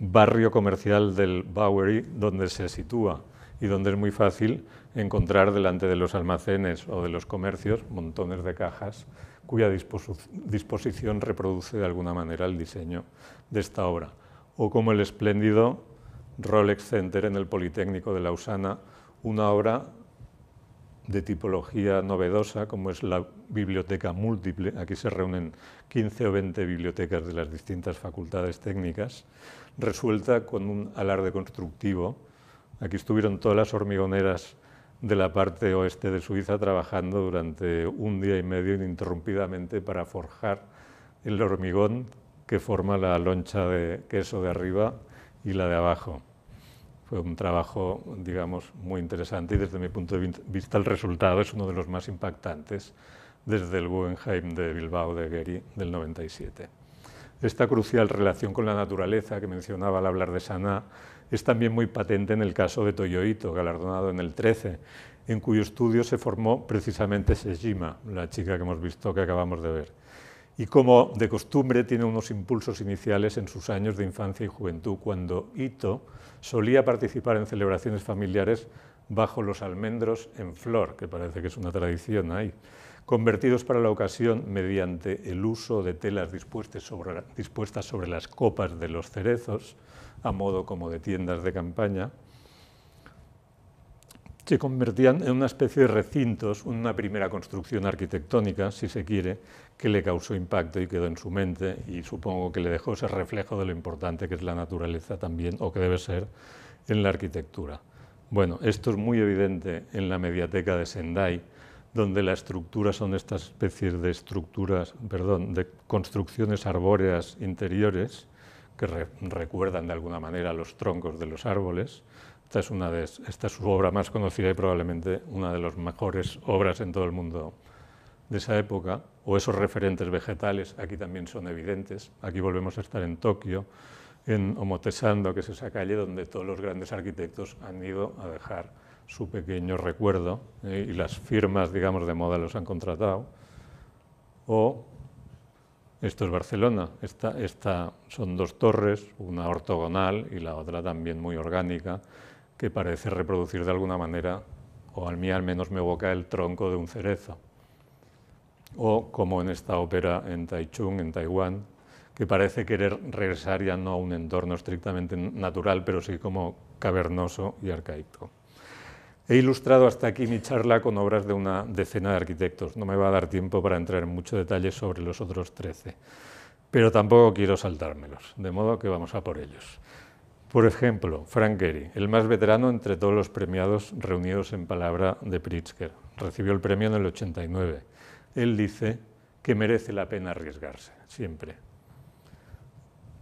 barrio comercial del Bowery donde se sitúa y donde es muy fácil encontrar delante de los almacenes o de los comercios montones de cajas cuya disposición reproduce de alguna manera el diseño de esta obra, o como el espléndido Rolex Center en el Politécnico de Lausana, una obra de tipología novedosa, como es la biblioteca múltiple. Aquí se reúnen 15 o 20 bibliotecas de las distintas facultades técnicas, resuelta con un alarde constructivo. Aquí estuvieron todas las hormigoneras de la parte oeste de Suiza trabajando durante un día y medio ininterrumpidamente para forjar el hormigón que forma la loncha de queso de arriba y la de abajo. Fue un trabajo, digamos, muy interesante y desde mi punto de vista el resultado es uno de los más impactantes desde el Guggenheim de Bilbao de Gehry del 97. Esta crucial relación con la naturaleza que mencionaba al hablar de Sana es también muy patente en el caso de Toyoito, galardonado en el 13, en cuyo estudio se formó precisamente Sejima, la chica que hemos visto que acabamos de ver y como de costumbre tiene unos impulsos iniciales en sus años de infancia y juventud, cuando Ito solía participar en celebraciones familiares bajo los almendros en flor, que parece que es una tradición ahí, convertidos para la ocasión mediante el uso de telas dispuestas sobre, dispuestas sobre las copas de los cerezos, a modo como de tiendas de campaña, se convertían en una especie de recintos, una primera construcción arquitectónica, si se quiere, que le causó impacto y quedó en su mente y supongo que le dejó ese reflejo de lo importante que es la naturaleza también, o que debe ser, en la arquitectura. Bueno, esto es muy evidente en la mediateca de Sendai, donde la estructura son estas especies de estructuras, perdón, de construcciones arbóreas interiores que recuerdan de alguna manera los troncos de los árboles, esta es, esta es su obra más conocida y probablemente una de las mejores obras en todo el mundo de esa época, o esos referentes vegetales aquí también son evidentes. Aquí volvemos a estar en Tokio, en Omotesando, que es esa calle donde todos los grandes arquitectos han ido a dejar su pequeño recuerdo eh, y las firmas, digamos, de moda los han contratado. O esto es Barcelona, son dos torres, una ortogonal y la otra también muy orgánica que parece reproducir de alguna manera, o al mí al menos me evoca el tronco de un cerezo. O como en esta ópera en Taichung, en Taiwán, que parece querer regresar ya no a un entorno estrictamente natural, pero sí como cavernoso y arcaico. He ilustrado hasta aquí mi charla con obras de una decena de arquitectos. No me va a dar tiempo para entrar en mucho detalle sobre los otros trece, pero tampoco quiero saltármelos, de modo que vamos a por ellos. Por ejemplo, Frank Gehry, el más veterano entre todos los premiados reunidos en palabra de Pritzker, recibió el premio en el 89. Él dice que merece la pena arriesgarse, siempre.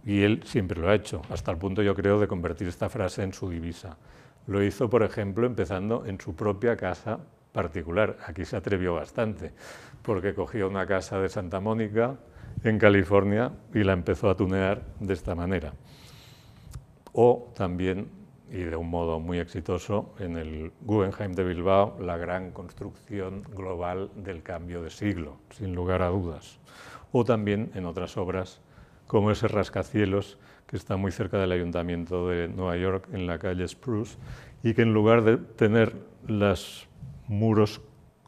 Y él siempre lo ha hecho, hasta el punto yo creo de convertir esta frase en su divisa. Lo hizo, por ejemplo, empezando en su propia casa particular. Aquí se atrevió bastante, porque cogió una casa de Santa Mónica en California y la empezó a tunear de esta manera o también, y de un modo muy exitoso, en el Guggenheim de Bilbao, la gran construcción global del cambio de siglo, sin lugar a dudas, o también en otras obras como ese rascacielos que está muy cerca del Ayuntamiento de Nueva York, en la calle Spruce, y que en lugar de tener las muros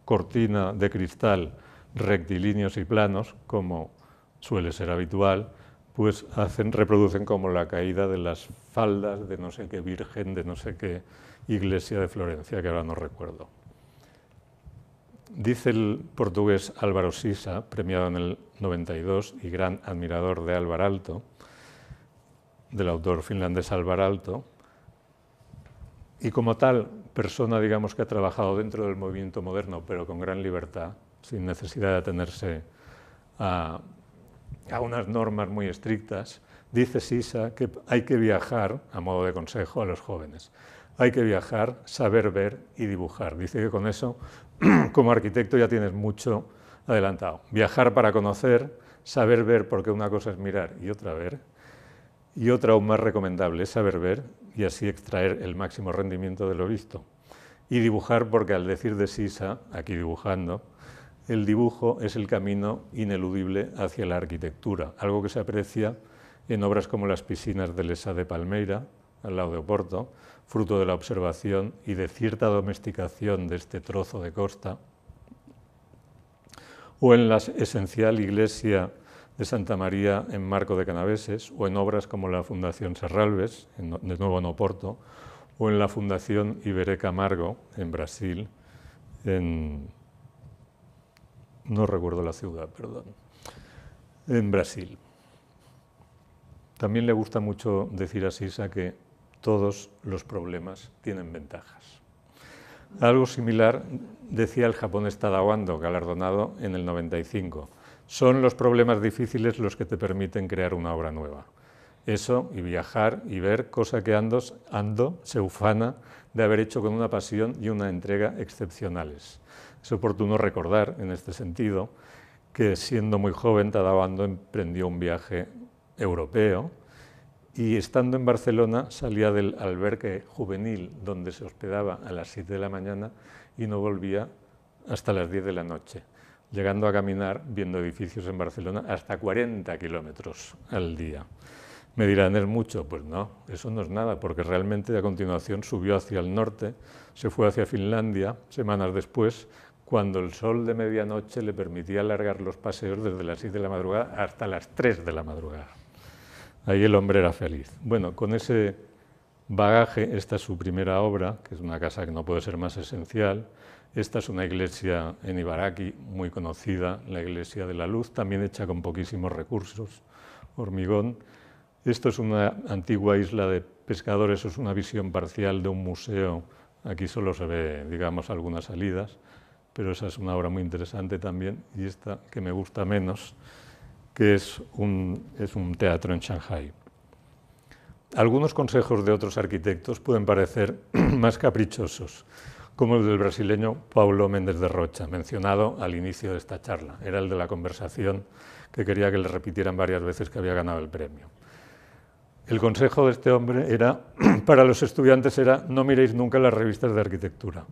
cortina de cristal rectilíneos y planos, como suele ser habitual, pues hacen, reproducen como la caída de las de no sé qué virgen, de no sé qué iglesia de Florencia, que ahora no recuerdo. Dice el portugués Álvaro Sisa, premiado en el 92 y gran admirador de Álvaro Alto, del autor finlandés Álvaro Alto, y como tal persona, digamos, que ha trabajado dentro del movimiento moderno, pero con gran libertad, sin necesidad de atenerse a unas normas muy estrictas, Dice Sisa que hay que viajar, a modo de consejo a los jóvenes, hay que viajar, saber ver y dibujar. Dice que con eso, como arquitecto, ya tienes mucho adelantado. Viajar para conocer, saber ver, porque una cosa es mirar y otra ver, y otra aún más recomendable es saber ver y así extraer el máximo rendimiento de lo visto. Y dibujar, porque al decir de Sisa, aquí dibujando, el dibujo es el camino ineludible hacia la arquitectura, algo que se aprecia en obras como las piscinas de Lesa de Palmeira, al lado de Oporto, fruto de la observación y de cierta domesticación de este trozo de costa, o en la esencial iglesia de Santa María en Marco de Canaveses, o en obras como la Fundación Serralves, de nuevo en Oporto, o en la Fundación Ibereca Camargo, en Brasil, en... no recuerdo la ciudad, perdón, en Brasil. También le gusta mucho decir a Sisa que todos los problemas tienen ventajas. Algo similar decía el japonés Tadawando, galardonado en el 95. Son los problemas difíciles los que te permiten crear una obra nueva. Eso y viajar y ver, cosa que Ando, se ufana de haber hecho con una pasión y una entrega excepcionales. Es oportuno recordar, en este sentido, que siendo muy joven Ando emprendió un viaje europeo y estando en Barcelona salía del albergue juvenil donde se hospedaba a las 7 de la mañana y no volvía hasta las 10 de la noche, llegando a caminar viendo edificios en Barcelona hasta 40 kilómetros al día. Me dirán, ¿es mucho? Pues no, eso no es nada, porque realmente a continuación subió hacia el norte, se fue hacia Finlandia semanas después, cuando el sol de medianoche le permitía alargar los paseos desde las 6 de la madrugada hasta las 3 de la madrugada. Ahí el hombre era feliz. Bueno, con ese bagaje, esta es su primera obra, que es una casa que no puede ser más esencial. Esta es una iglesia en Ibaraki muy conocida, la iglesia de la luz, también hecha con poquísimos recursos, hormigón. Esto es una antigua isla de pescadores, es una visión parcial de un museo. Aquí solo se ve, digamos, algunas salidas, pero esa es una obra muy interesante también. Y esta, que me gusta menos, que es un, teatro en Shanghai. Algunos consejos de otros arquitectos pueden parecer más caprichosos, como el del brasileño Paulo Méndez de Rocha, mencionado al inicio de esta charla. Era el de la conversación que quería que le repitieran varias veces que había ganado el premio. El consejo de este hombre era, para los estudiantes era, no miréis nunca las revistas de arquitectura.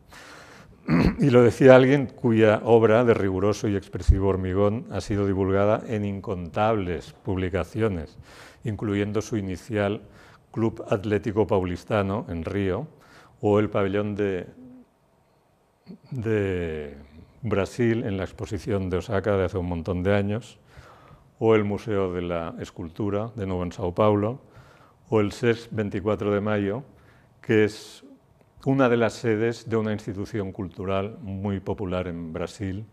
y lo decía alguien cuya obra de riguroso y expresivo hormigón ha sido divulgada en incontables publicaciones, incluyendo su inicial Club Atlético Paulistano en Río o el pabellón de, de Brasil en la exposición de Osaka de hace un montón de años, o el Museo de la Escultura de nuevo en Sao Paulo, o el SES 24 de Mayo, que es una de las sedes de una institución cultural muy popular en Brasil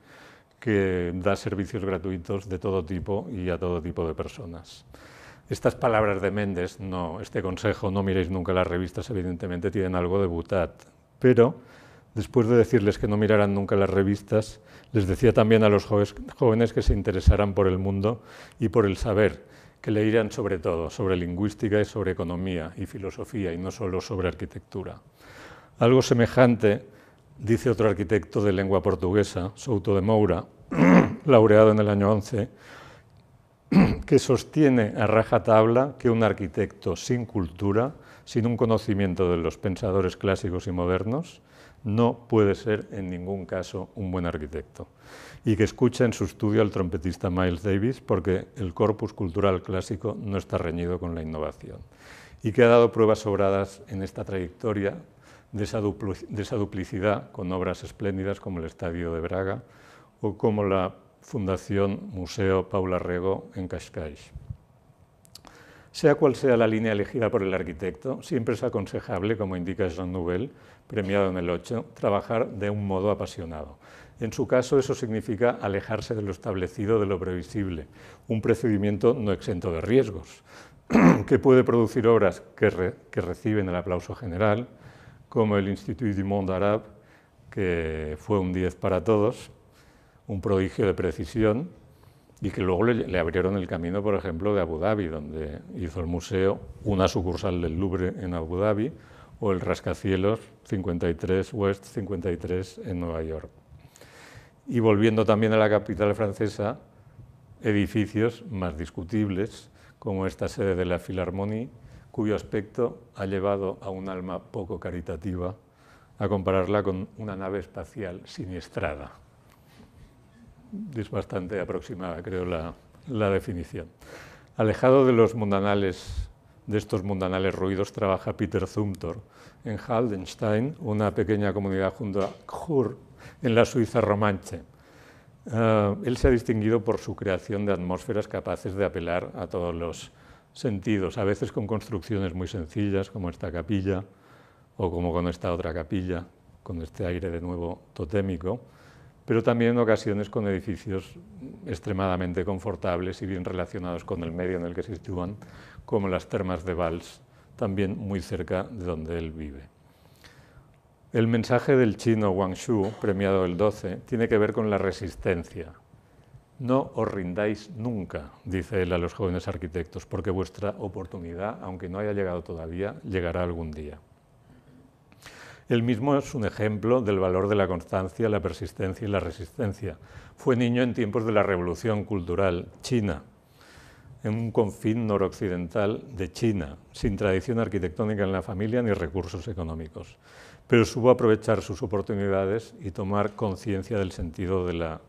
que da servicios gratuitos de todo tipo y a todo tipo de personas. Estas palabras de Méndez, no, este consejo, no miréis nunca las revistas, evidentemente tienen algo de butat, pero después de decirles que no miraran nunca las revistas, les decía también a los jóvenes que se interesarán por el mundo y por el saber, que leerán sobre todo, sobre lingüística y sobre economía y filosofía, y no solo sobre arquitectura. Algo semejante dice otro arquitecto de lengua portuguesa, Souto de Moura, laureado en el año 11, que sostiene a rajatabla que un arquitecto sin cultura, sin un conocimiento de los pensadores clásicos y modernos, no puede ser en ningún caso un buen arquitecto. Y que escucha en su estudio al trompetista Miles Davis porque el corpus cultural clásico no está reñido con la innovación. Y que ha dado pruebas sobradas en esta trayectoria de esa, duplicidad con obras espléndidas como el Estadio de Braga o como la Fundación Museo Paula Rego en Cascais. Sea cual sea la línea elegida por el arquitecto, siempre es aconsejable, como indica Jean Nouvel, premiado en el 8, trabajar de un modo apasionado. En su caso, eso significa alejarse de lo establecido, de lo previsible, un procedimiento no exento de riesgos, que puede producir obras que reciben el aplauso general, como el Institut du Monde Arabe, que fue un 10 para todos, un prodigio de precisión, y que luego le, abrieron el camino, por ejemplo, de Abu Dhabi, donde hizo el museo, una sucursal del Louvre en Abu Dhabi, o el rascacielos 53 West 53 en Nueva York. Y volviendo también a la capital francesa, edificios más discutibles, como esta sede de la Philharmonie cuyo aspecto ha llevado a un alma poco caritativa a compararla con una nave espacial siniestrada. Es bastante aproximada, creo, la, la definición. Alejado de los mundanales, de estos mundanales ruidos, trabaja Peter Zumthor en Haldenstein, una pequeña comunidad junto a Chur, en la Suiza romanche. Ah, él se ha distinguido por su creación de atmósferas capaces de apelar a todos los sentidos, a veces con construcciones muy sencillas, como esta capilla, o como con esta otra capilla, con este aire de nuevo totémico, pero también en ocasiones con edificios extremadamente confortables y bien relacionados con el medio en el que se sitúan, como las termas de Valls, también muy cerca de donde él vive. El mensaje del chino Wang Shu, premiado el 12, tiene que ver con la resistencia, no os rindáis nunca, dice él a los jóvenes arquitectos, porque vuestra oportunidad, aunque no haya llegado todavía, llegará algún día. El mismo es un ejemplo del valor de la constancia, la persistencia y la resistencia. Fue niño en tiempos de la Revolución Cultural China, en un confín noroccidental de China, sin tradición arquitectónica en la familia ni recursos económicos. Pero supo aprovechar sus oportunidades y tomar conciencia del sentido de la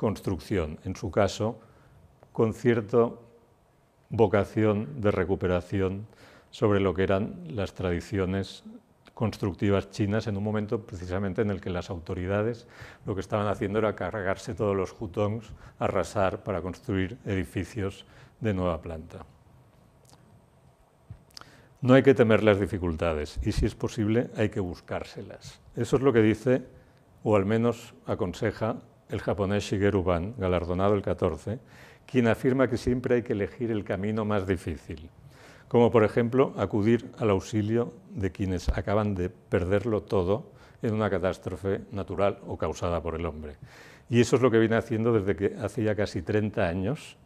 construcción, en su caso, con cierta vocación de recuperación sobre lo que eran las tradiciones constructivas chinas en un momento precisamente en el que las autoridades lo que estaban haciendo era cargarse todos los hutongs, arrasar para construir edificios de nueva planta. No hay que temer las dificultades y si es posible hay que buscárselas. Eso es lo que dice, o al menos aconseja, el japonés Shigeru Ban, galardonado el 14, quien afirma que siempre hay que elegir el camino más difícil, como por ejemplo acudir al auxilio de quienes acaban de perderlo todo en una catástrofe natural o causada por el hombre. Y eso es lo que viene haciendo desde que hacía casi 30 años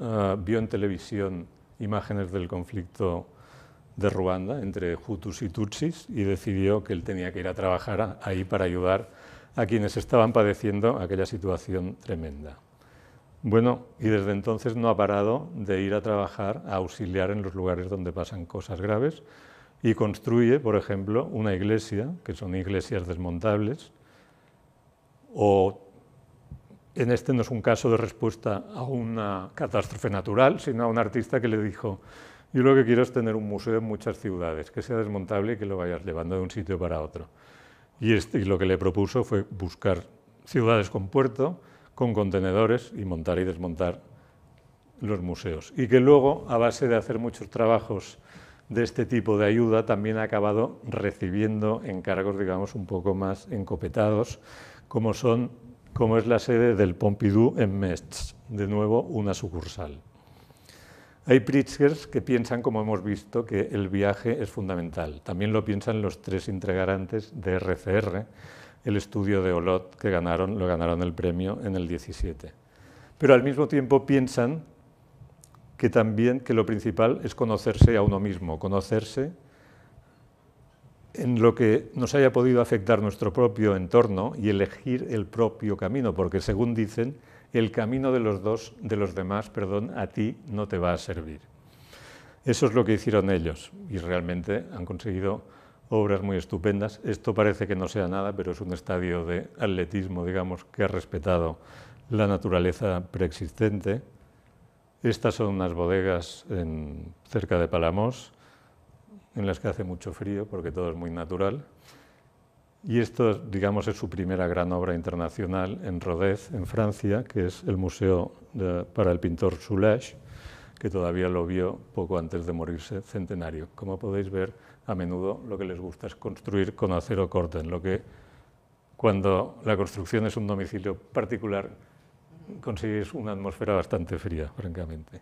ah, vio en televisión imágenes del conflicto de Ruanda entre Hutus y Tutsis y decidió que él tenía que ir a trabajar ahí para ayudar a quienes estaban padeciendo aquella situación tremenda. Bueno, y desde entonces no ha parado de ir a trabajar, a auxiliar en los lugares donde pasan cosas graves y construye, por ejemplo, una iglesia, que son iglesias desmontables, o en este no es un caso de respuesta a una catástrofe natural, sino a un artista que le dijo, yo lo que quiero es tener un museo en muchas ciudades, que sea desmontable y que lo vayas llevando de un sitio para otro. Este, y, lo que le propuso fue buscar ciudades con puerto, con contenedores y montar y desmontar los museos. Y que luego, a base de hacer muchos trabajos de este tipo de ayuda, también ha acabado recibiendo encargos, digamos, un poco más encopetados, como son como es la sede del Pompidou en Metz, de nuevo una sucursal. Hay preachers que piensan, como hemos visto, que el viaje es fundamental. También lo piensan los tres integrantes de RCR, el estudio de Olot, que ganaron, lo ganaron el premio en el 17. Pero al mismo tiempo piensan que también que lo principal es conocerse a uno mismo, conocerse en lo que nos haya podido afectar nuestro propio entorno y elegir el propio camino, porque según dicen, el camino de los dos, de los demás, perdón, a ti no te va a servir. Eso es lo que hicieron ellos y realmente han conseguido obras muy estupendas. Esto parece que no sea nada, pero es un estadio de atletismo, digamos, que ha respetado la naturaleza preexistente. Estas son unas bodegas cerca de Palamos, en las que hace mucho frío porque todo es muy natural. Y esto, digamos, es su primera gran obra internacional en Rodez, en Francia, que es el Museo para el Pintor Soulage, que todavía lo vio poco antes de morirse centenario. Como podéis ver, a menudo lo que les gusta es construir con acero corto, en lo que cuando la construcción es un domicilio particular consigues una atmósfera bastante fría, francamente.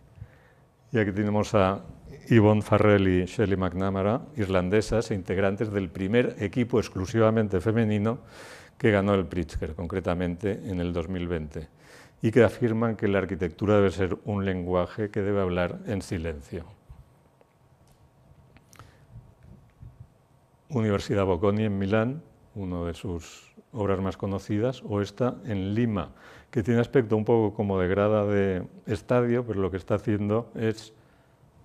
Y aquí tenemos a Yvonne Farrell y Shelley McNamara, irlandesas e integrantes del primer equipo exclusivamente femenino que ganó el Pritzker, concretamente en el 2020, y que afirman que la arquitectura debe ser un lenguaje que debe hablar en silencio. Universidad Bocconi en Milán, una de sus obras más conocidas, o esta en Lima, que tiene aspecto un poco como de grada de estadio, pero lo que está haciendo es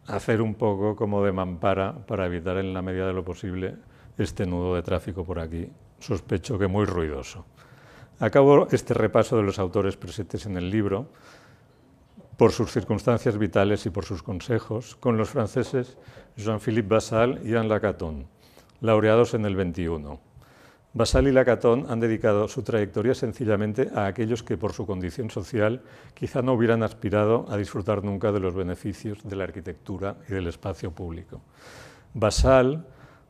hacer un poco como de mampara para evitar en la medida de lo posible este nudo de tráfico por aquí, sospecho que muy ruidoso. Acabo este repaso de los autores presentes en el libro, por sus circunstancias vitales y por sus consejos, con los franceses Jean-Philippe Bassal y Anne Lacaton, laureados en el 21. Basal y Lacatón han dedicado su trayectoria sencillamente a aquellos que por su condición social quizá no hubieran aspirado a disfrutar nunca de los beneficios de la arquitectura y del espacio público. Basal,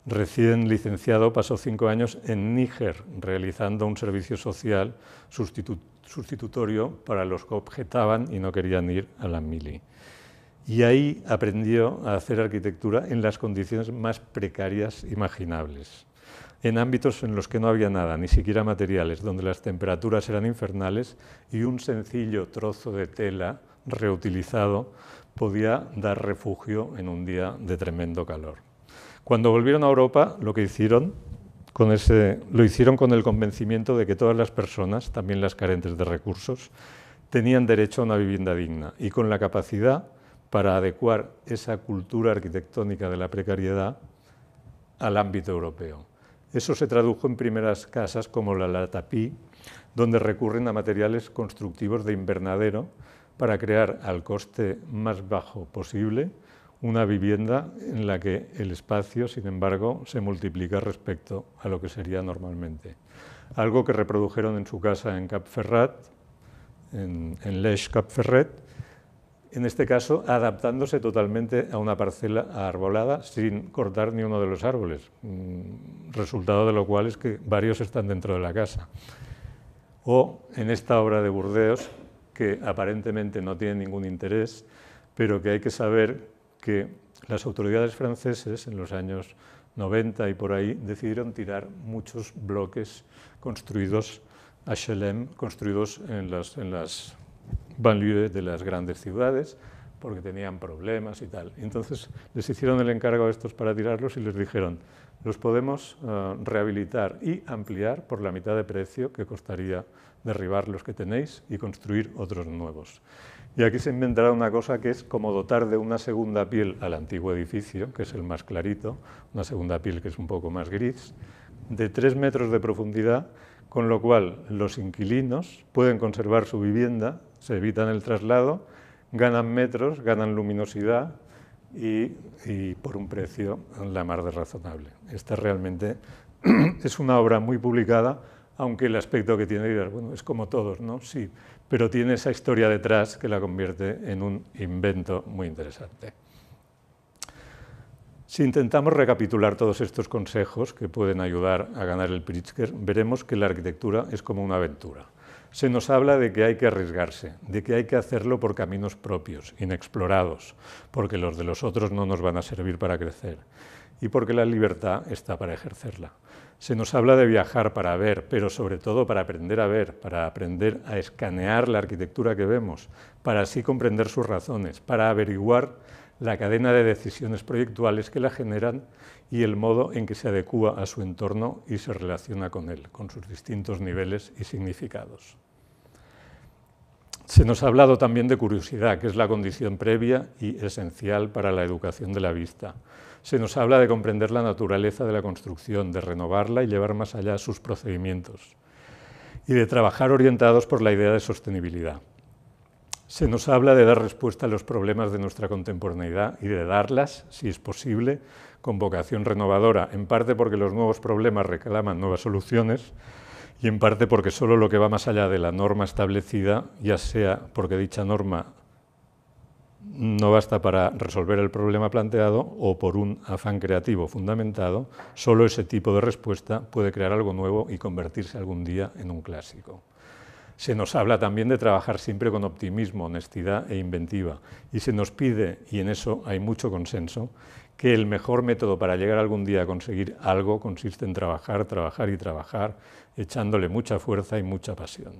recién licenciado, pasó cinco años en Níger realizando un servicio social sustitutorio para los que objetaban y no querían ir a la mili. Y ahí aprendió a hacer arquitectura en las condiciones más precarias imaginables en ámbitos en los que no había nada, ni siquiera materiales, donde las temperaturas eran infernales y un sencillo trozo de tela reutilizado podía dar refugio en un día de tremendo calor. Cuando volvieron a Europa, lo que hicieron con lo hicieron con el convencimiento de que todas las personas, también las carentes de recursos, tenían derecho a una vivienda digna y con la capacidad para adecuar esa cultura arquitectónica de la precariedad al ámbito europeo. Eso se tradujo en primeras casas como la latapí, donde recurren a materiales constructivos de invernadero para crear al coste más bajo posible una vivienda en la que el espacio, sin embargo, se multiplica respecto a lo que sería normalmente. Algo que reprodujeron en su casa en Cap Ferrat, en, en Cap Ferret, en este caso adaptándose totalmente a una parcela arbolada sin cortar ni uno de los árboles, mm, resultado de lo cual es que varios están dentro de la casa. O en esta obra de Burdeos, que aparentemente no tiene ningún interés, pero que hay que saber que las autoridades franceses en los años 90 y por ahí decidieron tirar muchos bloques construidos a Chelem, construidos en las, en las banlieue de las grandes ciudades, porque tenían problemas y tal. Entonces les hicieron el encargo a estos para tirarlos y les dijeron, los podemos eh, rehabilitar y ampliar por la mitad de precio que costaría derribar los que tenéis y construir otros nuevos. Y aquí se inventará una cosa que es como dotar de una segunda piel al antiguo edificio, que es el más clarito, una segunda piel que es un poco más gris, de tres metros de profundidad, con lo cual los inquilinos pueden conservar su vivienda se evitan el traslado, ganan metros, ganan luminosidad y, por un precio la mar de razonable. Esta realmente es una obra muy publicada, aunque el aspecto que tiene bueno, es como todos, ¿no? Sí, pero tiene esa historia detrás que la convierte en un invento muy interesante. Si intentamos recapitular todos estos consejos que pueden ayudar a ganar el Pritzker, veremos que la arquitectura es como una aventura se nos habla de que hay que arriesgarse, de que hay que hacerlo por caminos propios, inexplorados, porque los de los otros no nos van a servir para crecer y porque la libertad está para ejercerla. Se nos habla de viajar para ver, pero sobre todo para aprender a ver, para aprender a escanear la arquitectura que vemos, para así comprender sus razones, para averiguar la cadena de decisiones proyectuales que la generan y el modo en que se adecúa a su entorno y se relaciona con él, con sus distintos niveles y significados. Se nos ha hablado también de curiosidad, que es la condición previa y esencial para la educación de la vista. Se nos habla de comprender la naturaleza de la construcción, de renovarla y llevar más allá sus procedimientos, y de trabajar orientados por la idea de sostenibilidad. Se nos habla de dar respuesta a los problemas de nuestra contemporaneidad y de darlas, si es posible, con vocación renovadora, en parte porque los nuevos problemas reclaman nuevas soluciones y en parte porque solo lo que va más allá de la norma establecida, ya sea porque dicha norma no basta para resolver el problema planteado o por un afán creativo fundamentado, solo ese tipo de respuesta puede crear algo nuevo y convertirse algún día en un clásico se nos habla también de trabajar siempre con optimismo, honestidad e inventiva. Y se nos pide, y en eso hay mucho consenso, que el mejor método para llegar algún día a conseguir algo consiste en trabajar, trabajar y trabajar, echándole mucha fuerza y mucha pasión.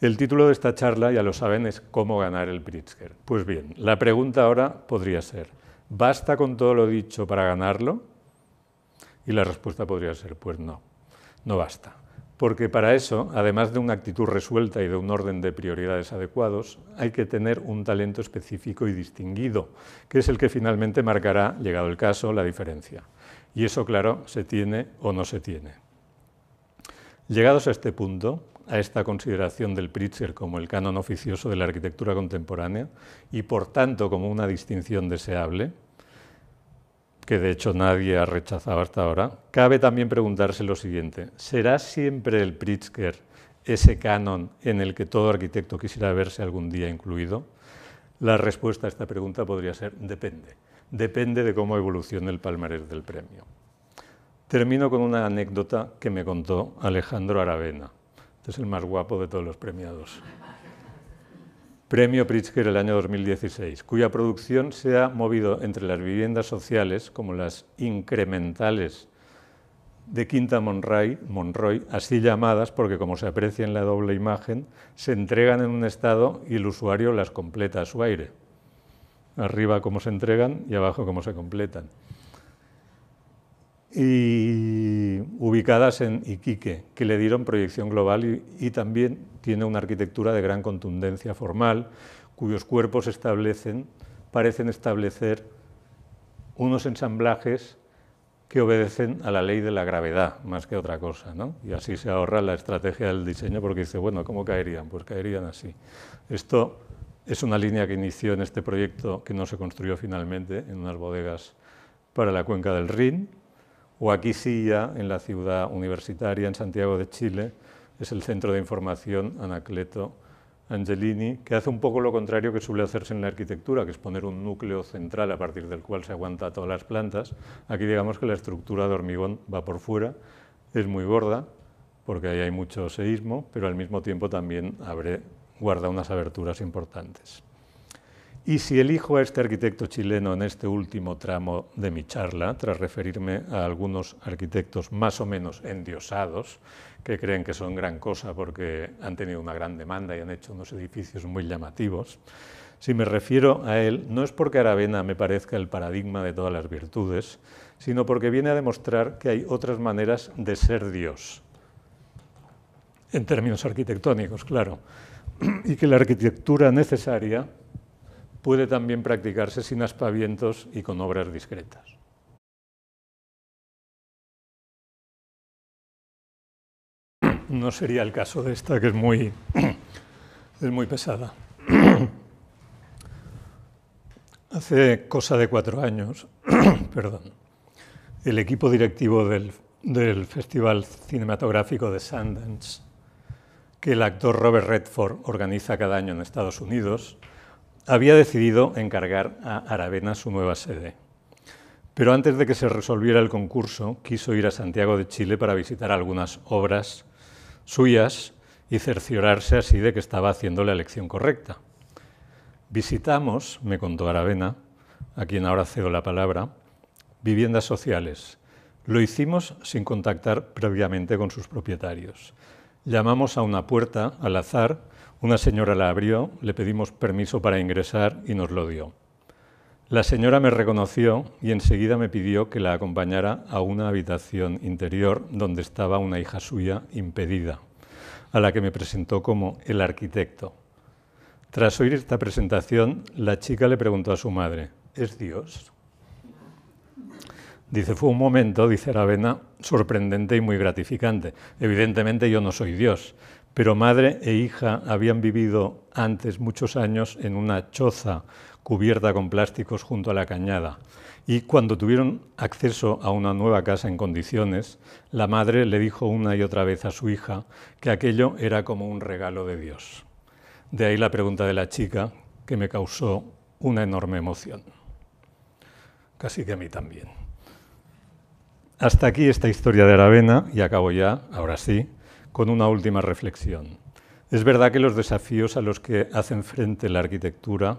El título de esta charla, ya lo saben, es ¿Cómo ganar el Pritzker? Pues bien, la pregunta ahora podría ser, ¿basta con todo lo dicho para ganarlo? Y la respuesta podría ser, pues no, no basta. Porque para eso, además de una actitud resuelta y de un orden de prioridades adecuados, hay que tener un talento específico y distinguido, que es el que finalmente marcará, llegado el caso, la diferencia. Y eso, claro, se tiene o no se tiene. Llegados a este punto, a esta consideración del Pritzker como el canon oficioso de la arquitectura contemporánea y por tanto como una distinción deseable, que de hecho nadie ha rechazado hasta ahora, cabe también preguntarse lo siguiente, ¿será siempre el Pritzker ese canon en el que todo arquitecto quisiera verse algún día incluido? La respuesta a esta pregunta podría ser depende. Depende de cómo evolucione el palmarés del premio. Termino con una anécdota que me contó Alejandro Aravena. Este es el más guapo de todos los premiados. Premio Pritzker el año 2016, cuya producción se ha movido entre las viviendas sociales, como las incrementales de Quinta Monroy, Monroy, así llamadas porque, como se aprecia en la doble imagen, se entregan en un estado y el usuario las completa a su aire. Arriba como se entregan y abajo como se completan y ubicadas en Iquique, que le dieron proyección global y, también tiene una arquitectura de gran contundencia formal, cuyos cuerpos establecen, parecen establecer unos ensamblajes que obedecen a la ley de la gravedad, más que otra cosa. Y así se ahorra la estrategia del diseño porque dice, bueno, ¿cómo caerían? Pues caerían así. Esto es una línea que inició en este proyecto que no se construyó finalmente en unas bodegas para la cuenca del Rin, o aquí sí en la ciudad universitaria, en Santiago de Chile, es el Centro de Información Anacleto Angelini, que hace un poco lo contrario que suele hacerse en la arquitectura, que es poner un núcleo central a partir del cual se aguanta todas las plantas. Aquí digamos que la estructura de hormigón va por fuera, es muy gorda, porque ahí hay mucho seísmo, pero al mismo tiempo también abre, guarda unas aberturas importantes. Y si elijo a este arquitecto chileno en este último tramo de mi charla, tras referirme a algunos arquitectos más o menos endiosados, que creen que son gran cosa porque han tenido una gran demanda y han hecho unos edificios muy llamativos, si me refiero a él, no es porque Aravena me parezca el paradigma de todas las virtudes, sino porque viene a demostrar que hay otras maneras de ser Dios, en términos arquitectónicos, claro, y que la arquitectura necesaria puede también practicarse sin aspavientos y con obras discretas. No sería el caso de esta, que es muy, pesada. Hace cosa de cuatro años, perdón, el equipo directivo del, del Festival Cinematográfico de Sundance, que el actor Robert Redford organiza cada año en Estados Unidos, había decidido encargar a Aravena su nueva sede. Pero antes de que se resolviera el concurso, quiso ir a Santiago de Chile para visitar algunas obras suyas y cerciorarse así de que estaba haciendo la elección correcta. Visitamos, me contó Aravena, a quien ahora cedo la palabra, viviendas sociales. Lo hicimos sin contactar previamente con sus propietarios. Llamamos a una puerta al azar una señora la abrió, le pedimos permiso para ingresar y nos lo dio. La señora me reconoció y enseguida me pidió que la acompañara a una habitación interior donde estaba una hija suya impedida, a la que me presentó como el arquitecto. Tras oír esta presentación, la chica le preguntó a su madre, ¿es Dios? Dice, fue un momento, dice Aravena, sorprendente y muy gratificante. Evidentemente yo no soy Dios, pero madre e hija habían vivido antes muchos años en una choza cubierta con plásticos junto a la cañada. Y cuando tuvieron acceso a una nueva casa en condiciones, la madre le dijo una y otra vez a su hija que aquello era como un regalo de Dios. De ahí la pregunta de la chica, que me causó una enorme emoción. Casi que a mí también. Hasta aquí esta historia de Aravena, y acabo ya, ahora sí, con una última reflexión. Es verdad que los desafíos a los que hacen frente la arquitectura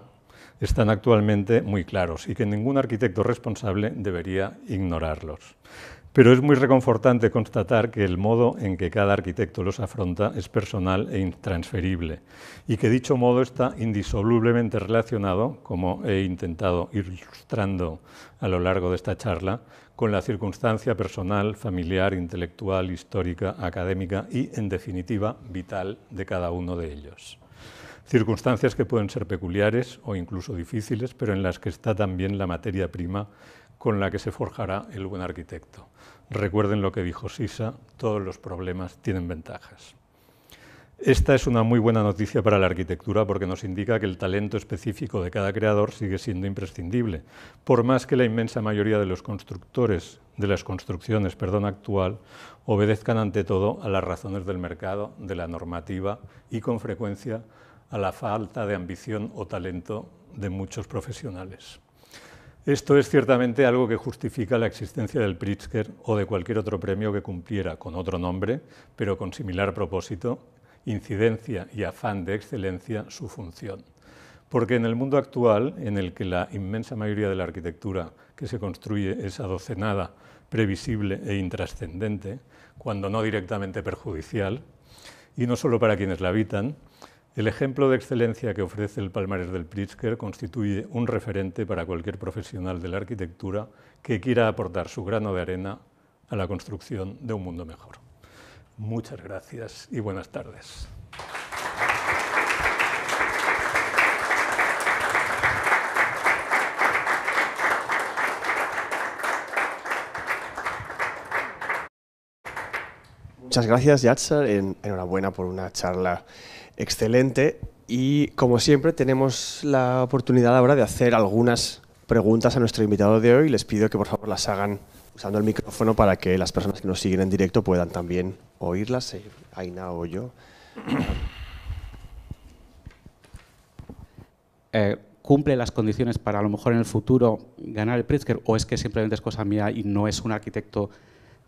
están actualmente muy claros y que ningún arquitecto responsable debería ignorarlos. Pero es muy reconfortante constatar que el modo en que cada arquitecto los afronta es personal e intransferible y que dicho modo está indisolublemente relacionado, como he intentado ilustrando a lo largo de esta charla, con la circunstancia personal, familiar, intelectual, histórica, académica y, en definitiva, vital de cada uno de ellos. Circunstancias que pueden ser peculiares o incluso difíciles, pero en las que está también la materia prima con la que se forjará el buen arquitecto. Recuerden lo que dijo Sisa, todos los problemas tienen ventajas. Esta es una muy buena noticia para la arquitectura porque nos indica que el talento específico de cada creador sigue siendo imprescindible, por más que la inmensa mayoría de los constructores de las construcciones, perdón, actual, obedezcan ante todo a las razones del mercado, de la normativa y con frecuencia a la falta de ambición o talento de muchos profesionales. Esto es ciertamente algo que justifica la existencia del Pritzker o de cualquier otro premio que cumpliera con otro nombre, pero con similar propósito, incidencia y afán de excelencia su función. Porque en el mundo actual, en el que la inmensa mayoría de la arquitectura que se construye es adocenada, previsible e intrascendente, cuando no directamente perjudicial, y no solo para quienes la habitan, el ejemplo de excelencia que ofrece el palmarés del Pritzker constituye un referente para cualquier profesional de la arquitectura que quiera aportar su grano de arena a la construcción de un mundo mejor. Muchas gracias y buenas tardes. Muchas gracias, Yatser. Enhorabuena por una charla excelente. Y como siempre, tenemos la oportunidad ahora de hacer algunas preguntas a nuestro invitado de hoy. Les pido que por favor las hagan usando el micrófono para que las personas que nos siguen en directo puedan también oírlas, eh, Aina o yo. Eh, ¿Cumple las condiciones para a lo mejor en el futuro ganar el Pritzker o es que simplemente es cosa mía y no es un arquitecto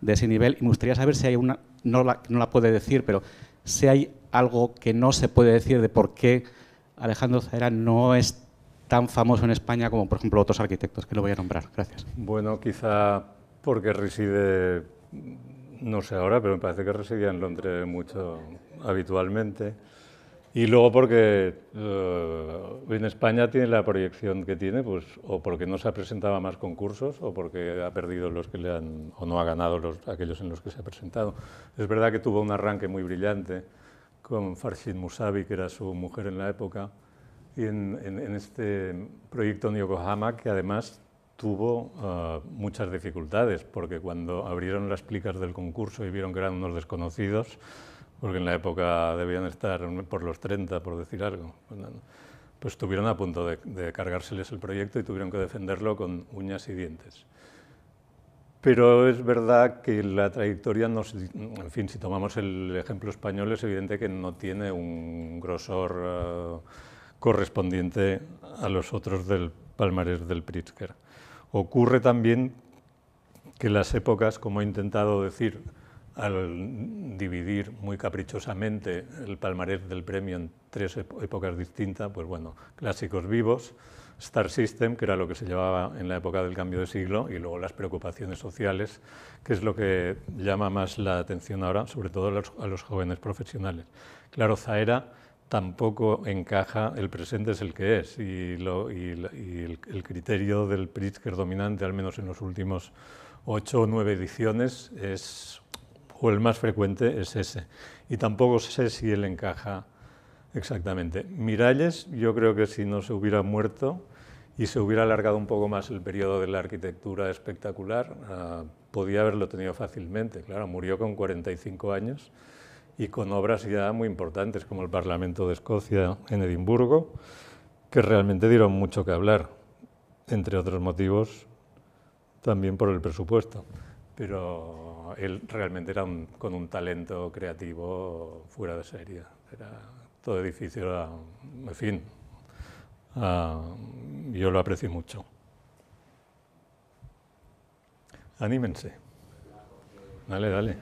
de ese nivel? Y me gustaría saber si hay una, no la, no la puede decir, pero si hay algo que no se puede decir de por qué Alejandro Zahera no es tan famoso en España como, por ejemplo, otros arquitectos que lo voy a nombrar. Gracias. Bueno, quizá porque reside no sé ahora, pero me parece que residía en Londres mucho habitualmente. Y luego porque eh, en España tiene la proyección que tiene, pues o porque no se ha presentado a más concursos o porque ha perdido los que le han, o no ha ganado los, aquellos en los que se ha presentado. Es verdad que tuvo un arranque muy brillante con Farshid Musavi, que era su mujer en la época, y en, en este proyecto en Yokohama, que además tuvo eh, muchas dificultades, porque cuando abrieron las plicas del concurso y vieron que eran unos desconocidos, porque en la época debían estar por los 30, por decir algo, pues, pues estuvieron a punto de, de cargárseles el proyecto y tuvieron que defenderlo con uñas y dientes. Pero es verdad que la trayectoria, en fin, si tomamos el ejemplo español, es evidente que no tiene un grosor eh, correspondiente a los otros del palmarés del Pritzker. Ocurre también que las épocas, como he intentado decir, al dividir muy caprichosamente el palmarés del premio en tres épocas distintas, pues bueno, clásicos vivos, Star System, que era lo que se llevaba en la época del cambio de siglo, y luego las preocupaciones sociales, que es lo que llama más la atención ahora, sobre todo a los, jóvenes profesionales. Claro, Zaera tampoco encaja, el presente es el que es y, el, criterio del Pritzker dominante, al menos en los últimos ocho o nueve ediciones, es, o el más frecuente es ese. Y tampoco sé si él encaja exactamente. Miralles, yo creo que si no se hubiera muerto y se hubiera alargado un poco más el periodo de la arquitectura espectacular, ah, podía haberlo tenido fácilmente. Claro, murió con 45 años y con obras ya muy importantes como el Parlamento de Escocia en Edimburgo, que realmente dieron mucho que hablar, entre otros motivos también por el presupuesto. Pero él realmente era con un talento creativo fuera de serie. Era, todo edificio en fin, ah, yo lo aprecio mucho. Anímense. Dale, dale.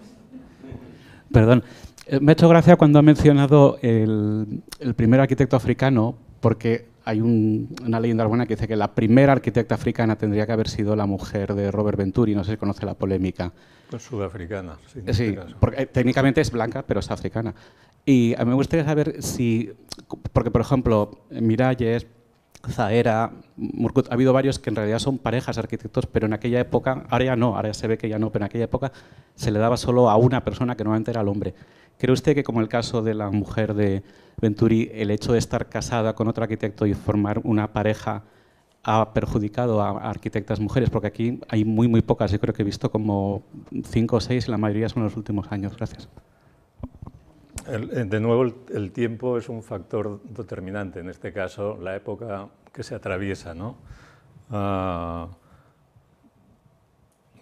Perdón, eh, me ha hecho gracia cuando ha mencionado el, primer arquitecto africano, porque hay una leyenda urbana que dice que la primera arquitecta africana tendría que haber sido la mujer de Robert Venturi, no sé si conoce la polémica. sudafricana. Sí, este porque eh, técnicamente es blanca, pero es africana. Y me gustaría saber si, porque por ejemplo, Miralles, Zahera, Murkut, ha habido varios que en realidad son parejas arquitectos, pero en aquella época, ahora ya no, ahora ya se ve que ya no, pero en aquella época se le daba solo a una persona que normalmente era el hombre. ¿Cree usted que, como el caso de la mujer de Venturi, el hecho de estar casada con otro arquitecto y formar una pareja ha perjudicado a arquitectas mujeres? Porque aquí hay muy, muy pocas. Yo creo que he visto como cinco o seis y la mayoría son los últimos años. Gracias. Eh, de nuevo, el, tiempo es un factor determinante. En este caso, la época que se atraviesa. ¿no? Ah,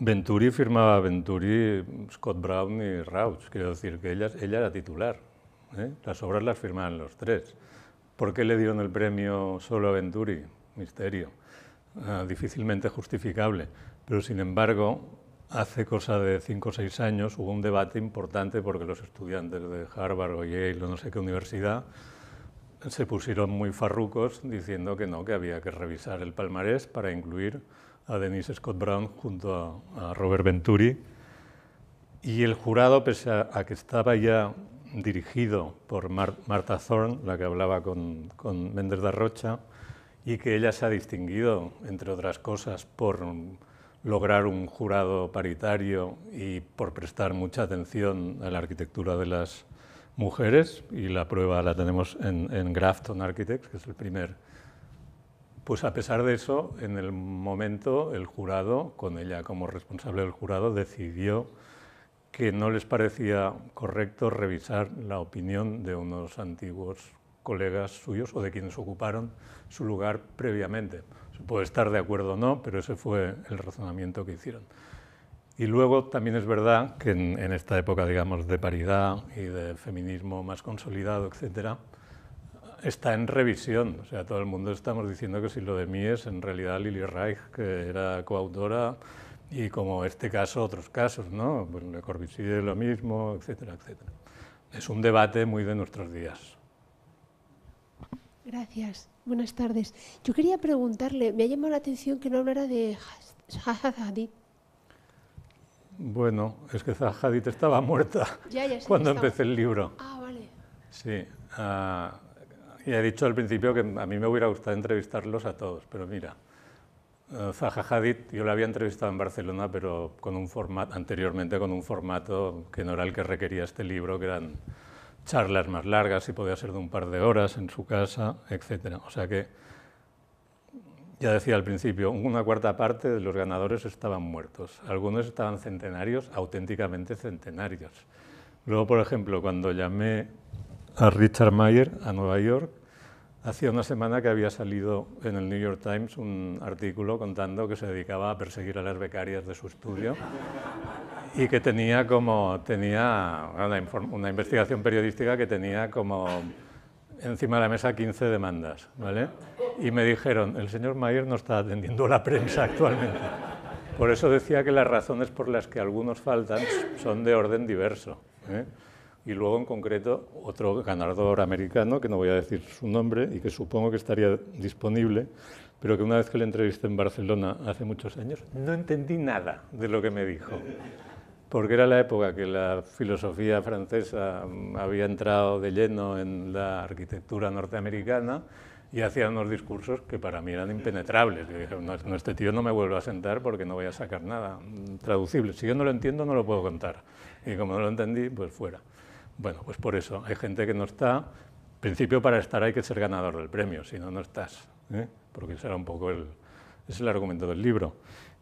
Venturi firmaba Venturi, Scott Brown y Rauch, quiero decir que ella, era titular. ¿eh? Las obras las firmaban los tres. ¿Por qué le dieron el premio solo a Venturi? Misterio, ah, difícilmente justificable. Pero sin embargo, hace cosa de cinco o seis años hubo un debate importante porque los estudiantes de Harvard o Yale o no sé qué universidad se pusieron muy farrucos diciendo que no, que había que revisar el palmarés para incluir a Denise Scott Brown junto a, Robert Venturi. Y el jurado, pese a, que estaba ya dirigido por Marta Thorne, la que hablaba con, con Méndez de Rocha, y que ella se ha distinguido, entre otras cosas, por lograr un jurado paritario y por prestar mucha atención a la arquitectura de las mujeres, y la prueba la tenemos en Grafton Architects, que es el primer pues a pesar de eso, en el momento el jurado, con ella como responsable del jurado, decidió que no les parecía correcto revisar la opinión de unos antiguos colegas suyos o de quienes ocuparon su lugar previamente. Se puede estar de acuerdo o no, pero ese fue el razonamiento que hicieron. Y luego también es verdad que en, esta época, digamos, de paridad y de feminismo más consolidado, etcétera, está en revisión. O sea, todo el mundo estamos diciendo que si lo de mí es en realidad Lili Reich, que era coautora, y como este caso, otros casos, ¿no? Pues Le Corbusier lo mismo, etcétera, etcétera. Es un debate muy de nuestros días. Gracias. Buenas tardes. Yo quería preguntarle, me ha llamado la atención que no hablara de Zaha Bueno, es que Zaha estaba muerta cuando empecé el libro. Ah, vale. Sí. Ah, y he dicho al principio que a mí me hubiera gustado entrevistarlos a todos, pero mira, eh, Zaha Hadid yo la había entrevistado en Barcelona, pero con un formato, anteriormente con un formato que no era el que requería este libro, que eran charlas más largas y podía ser de un par de horas en su casa, etc. O sea que, ya decía al principio, una cuarta parte de los ganadores estaban muertos. Algunos estaban centenarios, auténticamente centenarios. Luego, por ejemplo, cuando llamé a Richard Mayer a Nueva York. Hacía una semana que había salido en el New York Times un artículo contando que se dedicaba a perseguir a las becarias de su estudio y que tenía como tenía una, investigación periodística que tenía como encima de la mesa 15 demandas, ¿vale? Y me dijeron, el señor Mayer no está atendiendo la prensa actualmente. Por eso decía que las razones por las que algunos faltan son de orden diverso. ¿eh? y luego en concreto otro ganador americano, que no voy a decir su nombre y que supongo que estaría disponible, pero que una vez que le entrevisté en Barcelona hace muchos años, no entendí nada de lo que me dijo, porque era la época que la filosofía francesa mm, había entrado de lleno en la arquitectura norteamericana y hacía unos discursos que para mí eran impenetrables. Yo dije, no, este tío no me vuelvo a sentar porque no voy a sacar nada mm, traducible. Si yo no lo entiendo, no lo puedo contar. Y como no lo entendí, pues fuera. Bueno, pues por eso, hay gente que no está, principio para estar hay que ser ganador del premio, si no, no estás, ¿eh? porque será un poco el, es el argumento del libro.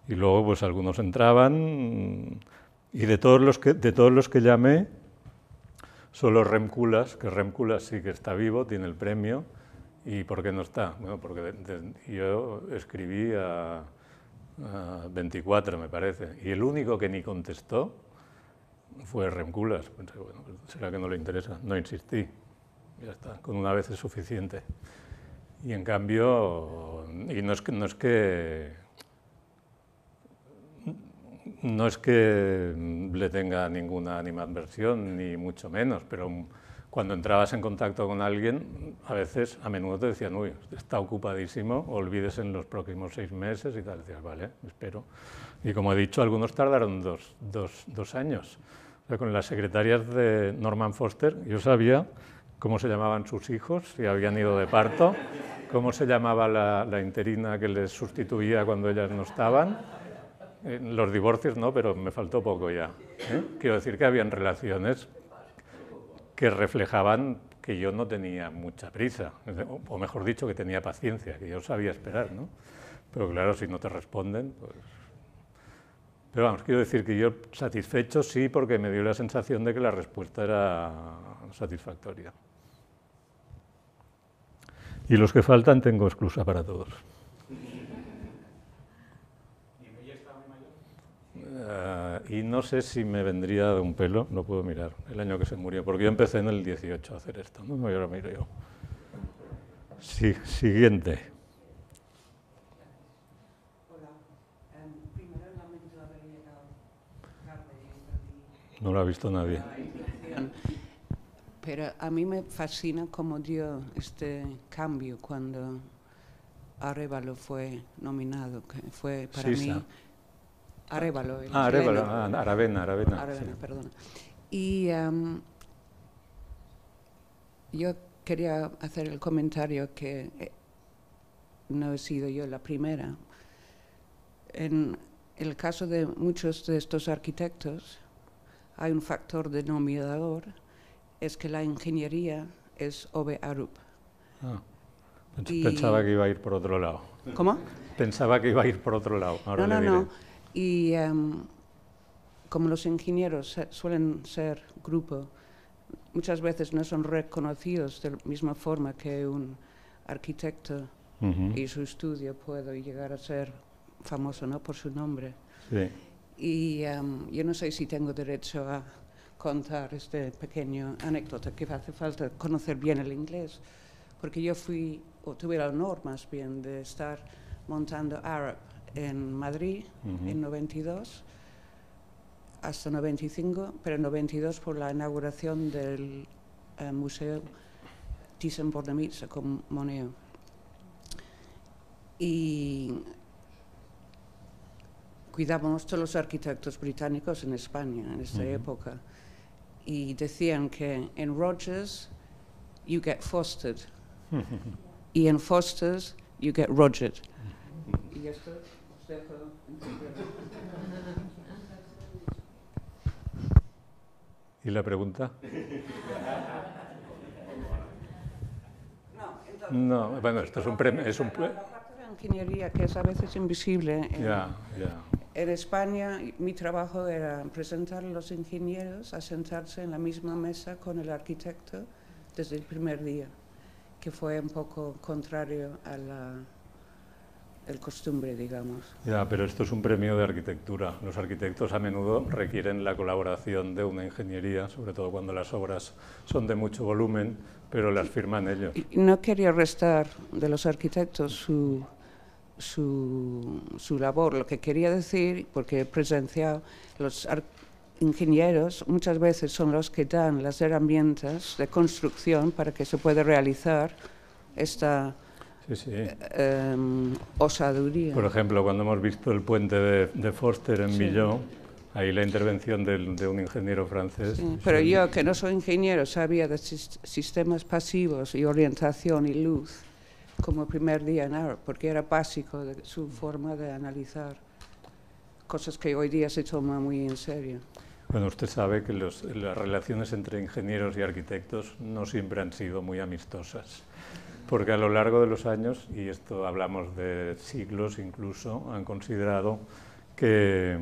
Y luego, pues algunos entraban, mm, y de todos los que, de todos los que llamé, solo Remculas, que Remculas sí que está vivo, tiene el premio, ¿y por qué no está? Bueno, porque yo escribí a, a 24, me parece, y el único que ni contestó fue Remculas. Pensé, bueno, será que no le interesa. No insistí. Ya está, con una vez es suficiente. Y en cambio, y no es que, no es que, le tenga ninguna animadversión, ni mucho menos, pero cuando entrabas en contacto con alguien, a veces, a menudo te decían, uy, está ocupadísimo, olvides en los próximos seis meses y tal. Decías, vale, espero. Y como he dicho, algunos tardaron dos, dos, dos años con las secretarias de Norman Foster, yo sabía cómo se llamaban sus hijos, si habían ido de parto, cómo se llamaba la, interina que les sustituía cuando ellas no estaban. Eh, los divorcios no, pero me faltó poco ya. ¿eh? Quiero decir que habían relaciones que reflejaban que yo no tenía mucha prisa, o mejor dicho, que tenía paciencia, que yo sabía esperar, ¿no? Pero claro, si no te responden, pues pero vamos, quiero decir que yo satisfecho sí porque me dio la sensación de que la respuesta era satisfactoria. Y los que faltan tengo exclusa para todos. Eh, y no sé si me vendría de un pelo, no puedo mirar, el año que se murió, porque yo empecé en el 18 a hacer esto, no, no yo miro yo. Sí, siguiente. No lo ha visto nadie. Pero a mí me fascina cómo dio este cambio cuando Arévalo fue nominado, que fue para mí... Arévalo. Ah, Arévalo. Ah, Aravena, Aravena. Aravena perdona. Y um, yo quería hacer el comentario que eh, no he sido yo la primera. En el caso de muchos de estos arquitectos, hay un factor denominador, es que la ingeniería es Ove Arup. Ah, pensaba que iba a ir por otro lado. ¿Cómo? Pensaba que iba a ir por otro lado. no, no, no. Y em, como los ingenieros suelen ser grupo, muchas veces no son reconocidos de la misma forma que un arquitecto y su estudio puede llegar a ser famoso no por su nombre. Sí. Y em, yo no sé si tengo derecho a contar este pequeño anécdota, que hace falta conocer bien el inglés, porque yo fui, o tuve el honor más bien, de estar montando Arab en Madrid en 92 hasta 95, pero en 92 por la inauguración del eh, Museo Thyssen-Bornemisza con Moneo. Y cuidábamos todos los arquitectos británicos en España en esta época. Y decían que en Rogers you get fostered y en Foster's you get rogered. Y la pregunta? No, bueno, esto es un, premio, es un ingeniería que es a veces invisible. En, España mi trabajo era presentar a los ingenieros a sentarse en la misma mesa con el arquitecto desde el primer día, que fue un poco contrario a la el costumbre, digamos. Ya, pero esto es un premio de arquitectura. Los arquitectos a menudo requieren la colaboración de una ingeniería, sobre todo cuando las obras son de mucho volumen, pero las firman ellos. no quería restar de los arquitectos su su, labor. Lo que quería decir, porque he presenciado, los ingenieros muchas veces son los que dan las herramientas de construcción para que se pueda realizar esta em, osaduría. Por ejemplo, cuando hemos visto el puente de, de Foster en Millón, Ahí la intervención de, un ingeniero francés. pero yo, que no soy ingeniero, sabía de sistemas pasivos y orientación y luz como primer día DNR, porque era básico su forma de analizar cosas que hoy día se toma muy en serio. Bueno, usted sabe que las relaciones entre ingenieros y arquitectos no siempre han sido muy amistosas, porque a lo largo de los años, y esto hablamos de siglos incluso, han considerado que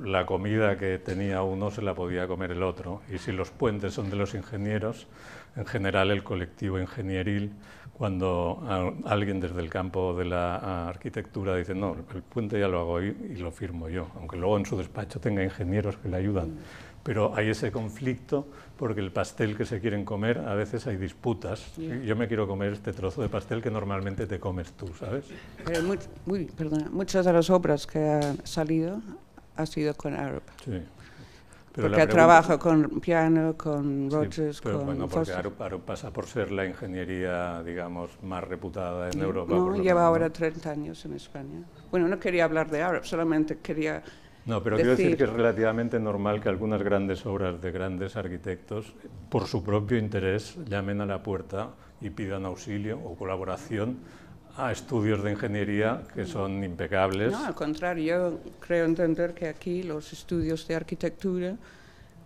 la comida que tenía uno se la podía comer el otro, y si los puentes son de los ingenieros, en general el colectivo ingenieril cuando alguien desde el campo de la ah, arquitectura dice, no, el puente ya lo hago y, y lo firmo yo, aunque luego en su despacho tenga ingenieros que le ayudan. Mm. Pero hay ese conflicto porque el pastel que se quieren comer, a veces hay disputas. Yo me quiero comer este trozo de pastel que normalmente te comes tú, ¿sabes? Eh, muchas de las obras que han salido han sido con Arab. Sí porque pregunta, trabaja con piano, con Rogers, sí, pero Bueno, porque Arup, pasa por ser la ingeniería, digamos, más reputada en Europa. No, lleva ahora 30 años en España. Bueno, no quería hablar de Arup, solamente quería... No, pero quiero decir que es relativamente normal que algunas grandes obras de grandes arquitectos, por su propio interés, llamen a la puerta y pidan auxilio o colaboración a estudios de ingeniería que son impecables. No, al contrario, yo creo entender que aquí los estudios de arquitectura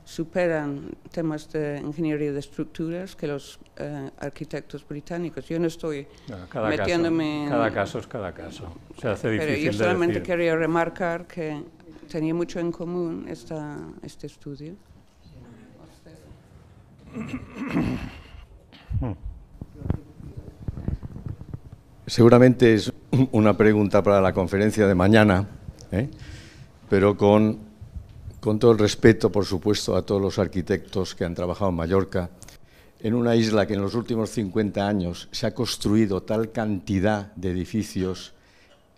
superan temas de ingeniería de estructuras que los eh, arquitectos británicos. Yo no estoy ah, metiéndome... Caso, cada caso es cada caso. Se hace pero yo solamente quería remarcar que tenía mucho en común esta, este estudio. Hmm. Seguramente es una pregunta para la conferencia de mañana, ¿eh? pero con, con todo el respeto, por supuesto, a todos los arquitectos que han trabajado en Mallorca, en una isla que en los últimos 50 años se ha construido tal cantidad de edificios,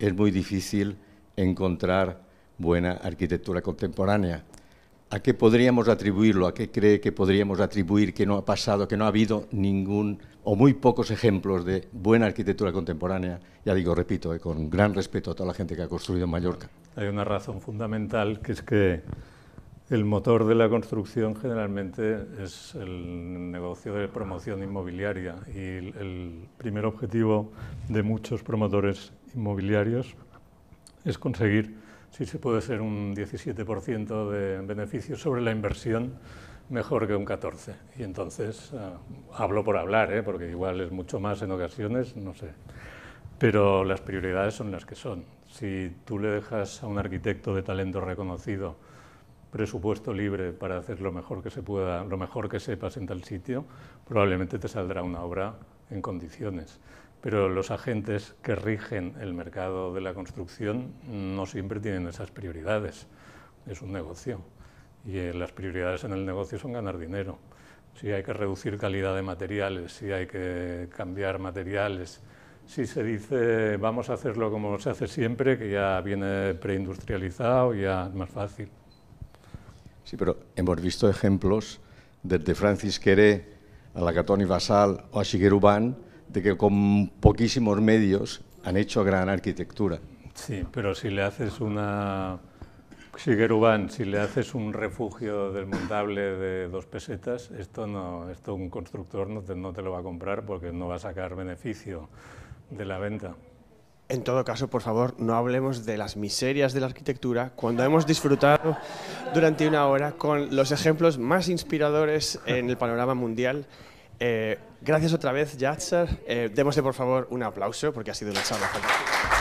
es muy difícil encontrar buena arquitectura contemporánea. ¿A qué podríamos atribuirlo? ¿A qué cree que podríamos atribuir que no ha pasado, que no ha habido ningún o muy pocos ejemplos de buena arquitectura contemporánea? Ya digo, repito, eh, con gran respeto a toda la gente que ha construido en Mallorca. Hay una razón fundamental que es que el motor de la construcción generalmente es el negocio de promoción inmobiliaria y el primer objetivo de muchos promotores inmobiliarios es conseguir sí se puede ser un 17% de beneficio sobre la inversión mejor que un 14. Y entonces, ah, hablo por hablar, ¿eh? porque igual es mucho más en ocasiones, no sé. Pero las prioridades son las que son. Si tú le dejas a un arquitecto de talento reconocido presupuesto libre para hacer lo mejor que se pueda, lo mejor que sepas en tal sitio, probablemente te saldrá una obra en condiciones pero los agentes que rigen el mercado de la construcción no siempre tienen esas prioridades. Es un negocio y eh, las prioridades en el negocio son ganar dinero. Si hay que reducir calidad de materiales, si hay que cambiar materiales, si se dice vamos a hacerlo como se hace siempre, que ya viene preindustrializado, ya es más fácil. Sí, pero hemos visto ejemplos desde Francis Queré a la Catoni Basal o a Shigeru de que con poquísimos medios han hecho gran arquitectura. Sí, pero si le haces una... si le haces un refugio desmontable de dos pesetas, esto no, esto un constructor no te, no te lo va a comprar porque no va a sacar beneficio de la venta. En todo caso, por favor, no hablemos de las miserias de la arquitectura cuando hemos disfrutado durante una hora con los ejemplos más inspiradores en el panorama mundial. Eh, Gracias otra vez, Yatzer. Eh, démosle, por favor, un aplauso porque ha sido una charla fantástica.